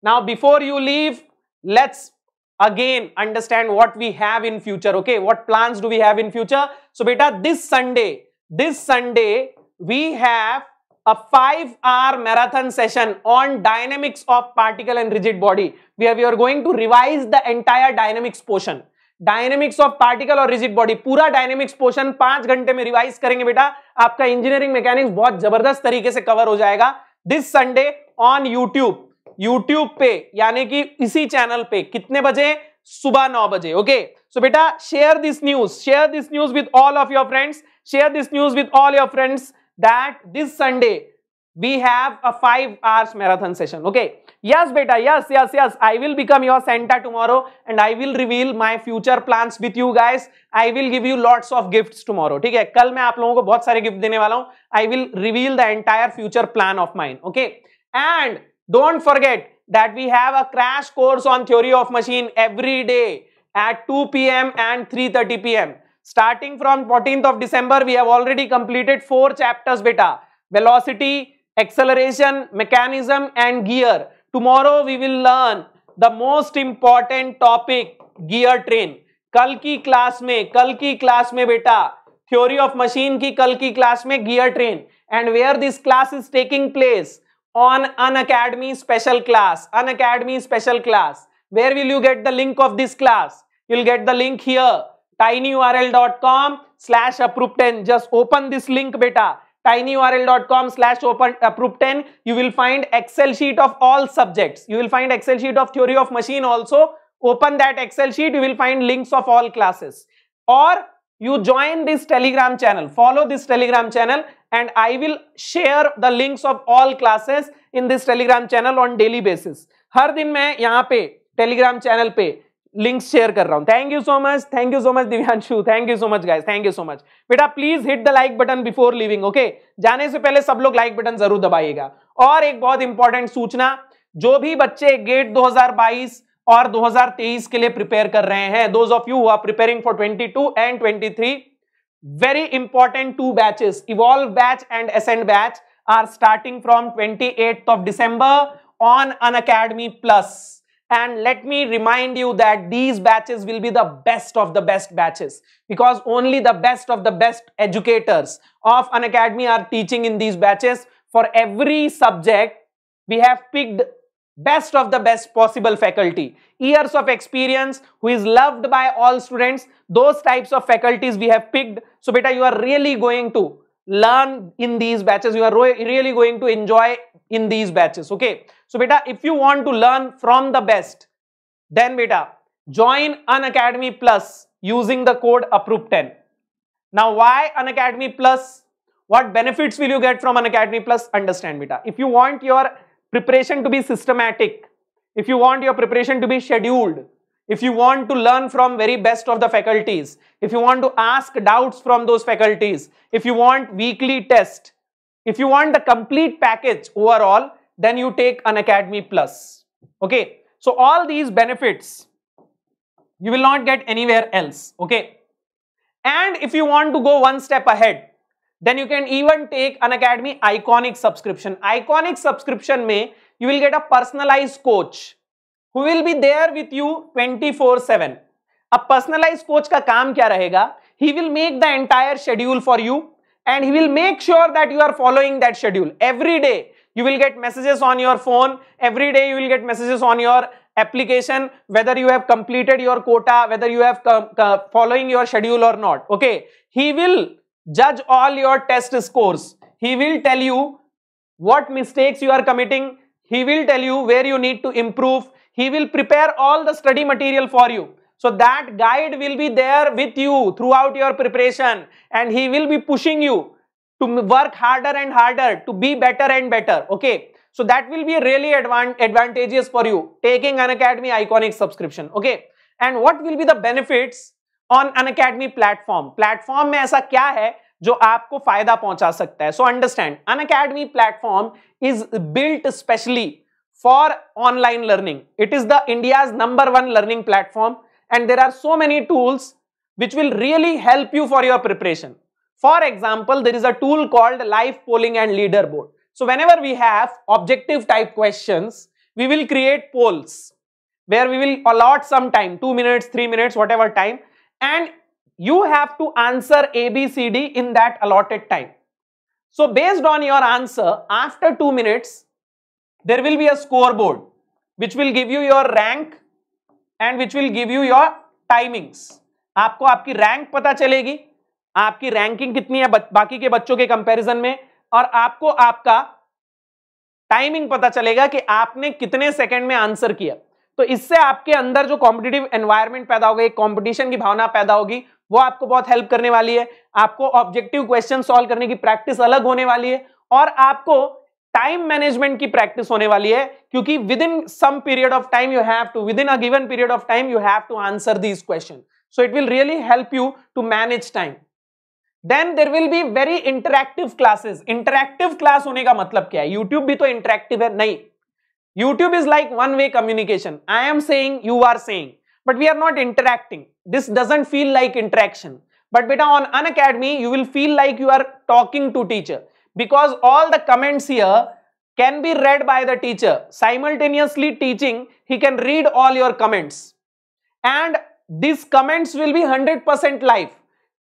Now before you leave, let's again understand what we have in future okay what plans do we have in future so beta this sunday this sunday we have a 5 hour marathon session on dynamics of particle and rigid body we are we are going to revise the entire dynamics portion dynamics of particle और rigid body पूरा dynamics portion पांच घंटे में revise करेंगे बेटा आपका engineering mechanics बहुत जबरदस्त तरीके से कवर हो जाएगा this Sunday on YouTube YouTube पे यानी कि इसी चैनल पे कितने बजे सुबह नौ बजे ओके सो बेटा share this news share this news with all of your friends share this news with all your friends that this Sunday we have a 5 hours marathon session okay yes beta yes yes yes i will become your santa tomorrow and i will reveal my future plans with you guys i will give you lots of gifts tomorrow theek hai kal main aap logo ko bahut sare gift dene wala hu i will reveal the entire future plan of mine okay and Don't forget that we have a crash course on theory of machine every day at 2 p.m. and 3.30 p.m. Starting from 14th of December, we have already completed four chapters beta. Velocity, acceleration, mechanism and gear. Tomorrow we will learn the most important topic, gear train. Kalki class me, Kalki class me, beta, theory of machine ki Kalki class me gear train. And where this class is taking place? on an academy special class an academy special class where will you get the link of this class you'll get the link here tinyurl.com slash approve 10 just open this link beta tinyurl.com slash open 10 you will find excel sheet of all subjects you will find excel sheet of theory of machine also open that excel sheet you will find links of all classes or you join this telegram channel follow this telegram channel and I will share the links of all classes in this telegram channel on daily basis. हर दिन मैं यहाँ पे telegram channel पे links share कर रहा हूँ thank you so much thank you so much Divyanshu thank you so much guys thank you so much बेटा please hit the like button before leaving okay जाने से पहले सब लोग लाइक बटन जरूर दबाइएगा और एक बहुत इंपॉर्टेंट सूचना जो भी बच्चे गेट 2022 और 2023 के लिए प्रिपेयर कर रहे हैं दोज ऑफ यू हुआ preparing for 22 and 23 very important two batches evolve batch and ascend batch are starting from 28th of December on an Plus. And let me remind you that these batches will be the best of the best batches because only the best of the best educators of An Academy are teaching in these batches. For every subject, we have picked best of the best possible faculty, years of experience, who is loved by all students. Those types of faculties we have picked. So, beta, you are really going to learn in these batches. You are really going to enjoy in these batches. Okay. So, beta, if you want to learn from the best, then beta, join An Academy Plus using the code approved 10 Now, why An Academy Plus? What benefits will you get from An Academy Plus? Understand beta. If you want your preparation to be systematic, if you want your preparation to be scheduled, if you want to learn from very best of the faculties, if you want to ask doubts from those faculties, if you want weekly test, if you want the complete package overall, then you take an Academy Plus. Okay. So all these benefits, you will not get anywhere else. Okay. And if you want to go one step ahead, then you can even take an academy iconic subscription iconic subscription may you will get a personalized coach who will be there with you 24/7 A personalized coach ka काम क्या रहेगा he will make the entire schedule for you and he will make sure that you are following that schedule you will get messages on your phone every day you will get messages on your application whether you have completed your quota whether you have following your schedule or not okay he will judge all your test scores. He will tell you what mistakes you are committing. He will tell you where you need to improve. He will prepare all the study material for you. So that guide will be there with you throughout your preparation and he will be pushing you to work harder and harder, to be better and better. Okay. So that will be really advan advantageous for you taking an academy iconic subscription. Okay. And what will be the benefits on Unacademy platform platform में ऐसा क्या है जो आपको फायदा पहुंचा सकता है so understand Unacademy platform is built specially for online learning it is the India's number one learning platform and there are so many tools which will really help you for your preparation for example there is a tool called live polling and leader board so whenever we have objective type question we will create polls where we will allot some time two minutes three minute whatever time and you have to answer a b c d in that allotted time. So based on your answer, after 2 minutes, there will be a scoreboard which will give you your rank and which will give you your timings. aapko aapki rank pata chalegi aapki ranking kitni hai बाकी ke bachcho ke comparison mein aur aapko aapka timing पता चलेगा कि आपने कितने second में answer किया तो इससे आपके अंदर जो कॉम्पिटेटिव एनवायरमेंट पैदा होगा एक कॉम्पिटिशन की भावना पैदा होगी वो आपको बहुत हेल्प करने वाली है आपको ऑब्जेक्टिव क्वेश्चन सॉल्व करने की प्रैक्टिस अलग होने वाली है और आपको टाइम मैनेजमेंट की प्रैक्टिस होने वाली है क्योंकि within some period of time you have to within a given period of time you have to answer this question so it will really help you to manage time then there will be very interactive classes interactive class होने का मतलब क्या है YouTube भी तो interactive है नहीं YouTube is like one-way communication. I am saying, you are saying. But we are not interacting. This doesn't feel like interaction. But beta on Unacademy, you will feel like you are talking to teacher. Because all the comments here can be read by the teacher. Simultaneously teaching, he can read all your comments. And these comments will be 100% live.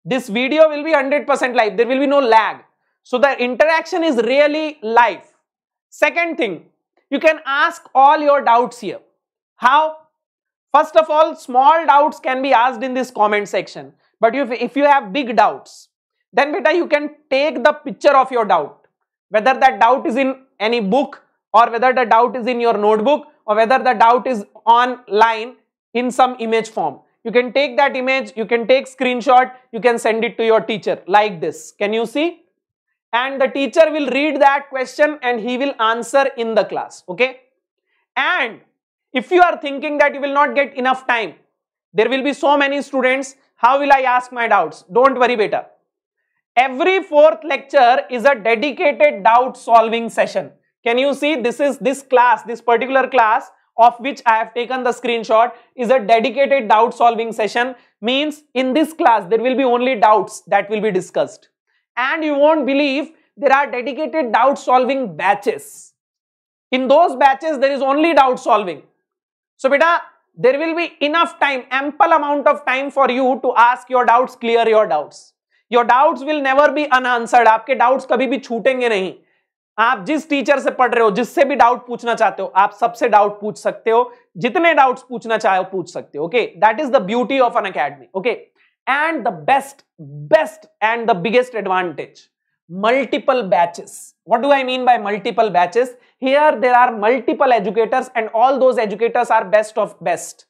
This video will be 100% live. There will be no lag. So the interaction is really live. Second thing, you can ask all your doubts here. How? First of all, small doubts can be asked in this comment section. But if, if you have big doubts, then beta you can take the picture of your doubt. Whether that doubt is in any book or whether the doubt is in your notebook or whether the doubt is online in some image form. You can take that image, you can take screenshot, you can send it to your teacher like this. Can you see? and the teacher will read that question and he will answer in the class. Okay. And if you are thinking that you will not get enough time, there will be so many students, how will I ask my doubts? Don't worry beta. Every fourth lecture is a dedicated doubt solving session. Can you see this is this class, this particular class of which I have taken the screenshot is a dedicated doubt solving session means in this class there will be only doubts that will be discussed. and you won't believe there are dedicated doubt solving batches. In those batches, there is only doubt solving. So, beta, there will be enough time, ample amount of time for you to ask your doubts, clear your doubts. Your doubts will never be unanswered. aapke doubts kabhi bhi छूटेंगे nahi आप जिस teacher से पढ़ रहे हो जिससे भी doubt पूछना चाहते हो आप सबसे डाउट पूछ सकते हो जितने डाउट्स पूछना चाहे हो पूछ सकते हो okay that is the beauty of Unacademy okay And the best, best and the biggest advantage, multiple batches. What do I mean by multiple batches? Here there are multiple educators and all those educators are best of best.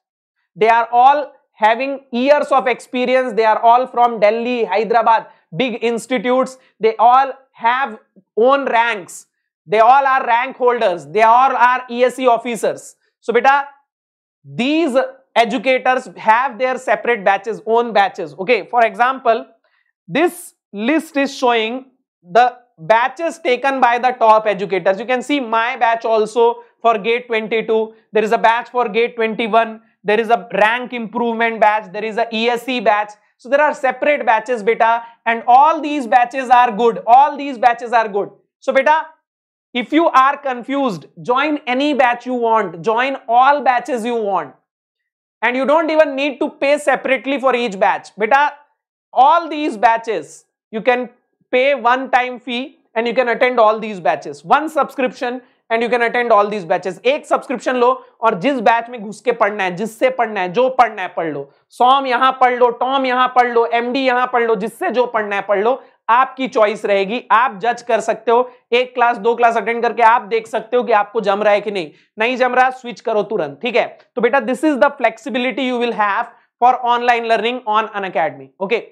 They are all having years of experience. They are all from Delhi, Hyderabad, big institutes. They all have own ranks. They all are rank holders. They all are ESE officers. So, beta, these educators have their separate batches, own batches. Okay, for example, this list is showing the batches taken by the top educators. You can see my batch also for gate 22. There is a batch for gate 21. There is a rank improvement batch. There is a ESC batch. So there are separate batches beta and all these batches are good. All these batches are good. So beta, if you are confused, join any batch you want. Join all batches you want. And you don't even need to pay separately for each batch बेटा all these batches you can pay one time fee and you can attend all these batches one subscription and you can attend all these batches एक subscription लो और जिस batch में घुस के पढ़ना है जिससे पढ़ना है जो पढ़ना है पढ़ लो सॉम यहां पढ़ लो टॉम यहां पढ़ लो एम डी यहां पढ़ लो जिससे जो पढ़ना है पढ़ लो आपकी चॉइस रहेगी आप जज कर सकते हो एक क्लास दो क्लास अटेंड करके आप देख सकते हो कि आपको जम रहा है कि नहीं नहीं जम रहा स्विच करो तुरंत ठीक है तो बेटा this is the flexibility you will have for online learning on Unacademy okay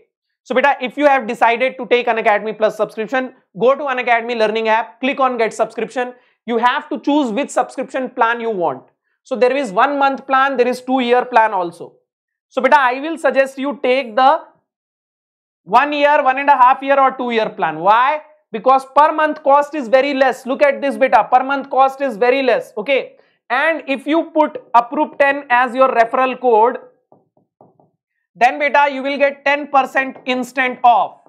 So beta, if you have decided to take an Academy Plus subscription, go to an Academy Learning app, click on get subscription. You have to choose which subscription plan you want. So there is one month plan, there is two year plan also. So beta, I will suggest you take the one year, one and a half year or two year plan. Why? Because per month cost is very less. Look at this beta. Per month cost is very less. Okay. And if you put approve 10 as your referral code, then beta you will get 10% instant off.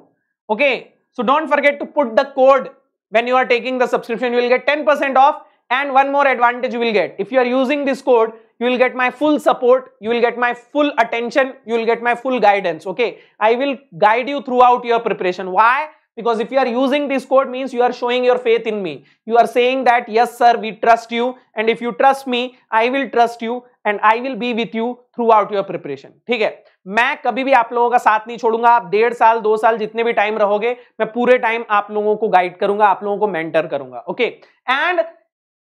Okay. So don't forget to put the code when you are taking the subscription. You will get 10% off and one more advantage you will get if you are using this code you will get my full support you will get my full attention you will get my full guidance okay i will guide you throughout your preparation why because if you are using this code means you are showing your faith in me you are saying that yes sir we trust you and if you trust me i will trust you and I will be with you throughout your preparation. Preparation ठीक है मैं कभी भी आप लोगों का साथ नहीं छोड़ूंगा आप डेढ़ साल दो साल जितने भी टाइम रहोगे मैं पूरे टाइम आप लोगों को गाइड करूंगा आप लोगों को मेंटर करूंगा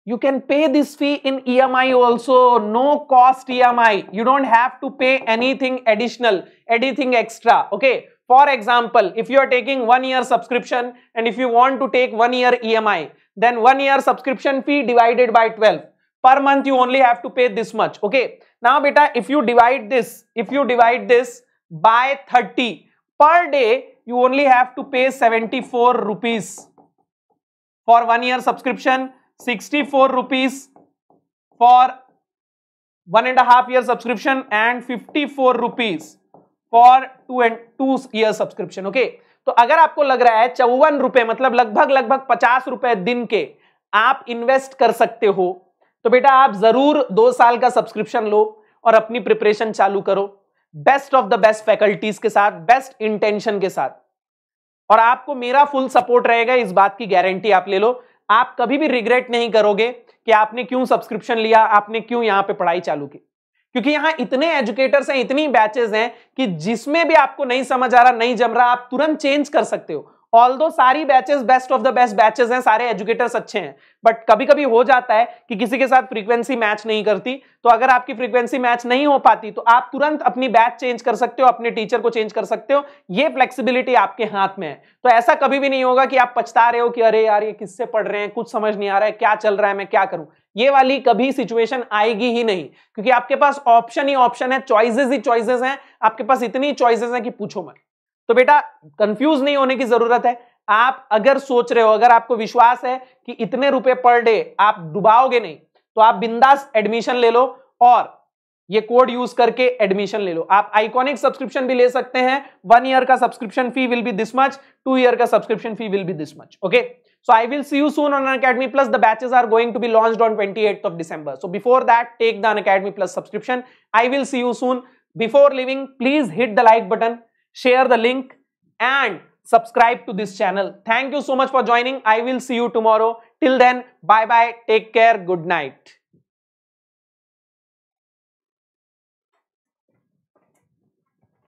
you can pay this fee in EMI also, no cost EMI. You don't have to pay anything additional, anything extra. Okay. For example, if you are taking one year subscription and if you want to take one year EMI, then one year subscription fee divided by 12. Per month you only have to pay this much. Okay. Now beta, if you divide this, if you divide this by 30, per day you only have to pay 74 rupees for one year subscription sixty four rupees for one and half year subscription and fifty four rupees for two and two year subscription okay तो अगर आपको लग रहा है चौवन रुपए मतलब लगभग लगभग पचास रुपए दिन के आप इन्वेस्ट कर सकते हो तो बेटा आप जरूर दो साल का सब्सक्रिप्शन लो और अपनी प्रिपरेशन चालू करो best of the best faculties के साथ बेस्ट इंटेंशन के साथ और आपको मेरा फुल सपोर्ट रहेगा इस बात की गारंटी आप ले लो आप कभी भी रिग्रेट नहीं करोगे कि आपने क्यों सब्सक्रिप्शन लिया आपने क्यों यहां पे पढ़ाई चालू की क्योंकि यहां इतने एजुकेटर्स हैं इतनी बैचेस हैं कि जिसमें भी आपको नहीं समझ आ रहा नहीं जम रहा आप तुरंत चेंज कर सकते हो ऑल दो सारी batches best of the best batches हैं सारे एजुकेटर्स अच्छे हैं बट कभी कभी हो जाता है कि किसी के साथ फ्रीक्वेंसी मैच नहीं करती तो अगर आपकी फ्रीक्वेंसी मैच नहीं हो पाती तो आप तुरंत अपनी बैच चेंज कर सकते हो अपने टीचर को चेंज कर सकते हो ये फ्लेक्सिबिलिटी आपके हाथ में है तो ऐसा कभी भी नहीं होगा कि आप पछता रहे हो कि अरे यार ये किससे पढ़ रहे हैं कुछ समझ नहीं आ रहा है क्या चल रहा है मैं क्या करूं ये वाली कभी सिचुएशन आएगी ही नहीं क्योंकि आपके पास ऑप्शन ही ऑप्शन है चॉइसेस ही चॉइसेस हैं आपके पास इतनी चॉइसेस हैं कि पूछो मत तो बेटा कंफ्यूज नहीं होने की जरूरत है आप अगर सोच रहे हो अगर आपको विश्वास है कि इतने रुपए पर डे आप डुबाओगे नहीं तो आप बिंदास एडमिशन ले लो और ये कोड यूज करके एडमिशन ले लो आप आइकॉनिक सब्सक्रिप्शन भी ले सकते हैं वन ईयर का subscription fee will be this much two year का subscription fee will be this much okay so I will see you soon Unacademy plus the batches are going to be launch on twenty eight of December so before that take the academy plus subscription I will see you soon before leaving please hit the like button share the link and subscribe to this channel. Thank you so much for joining. I will see you tomorrow. Till then, bye bye. Take care. Good night.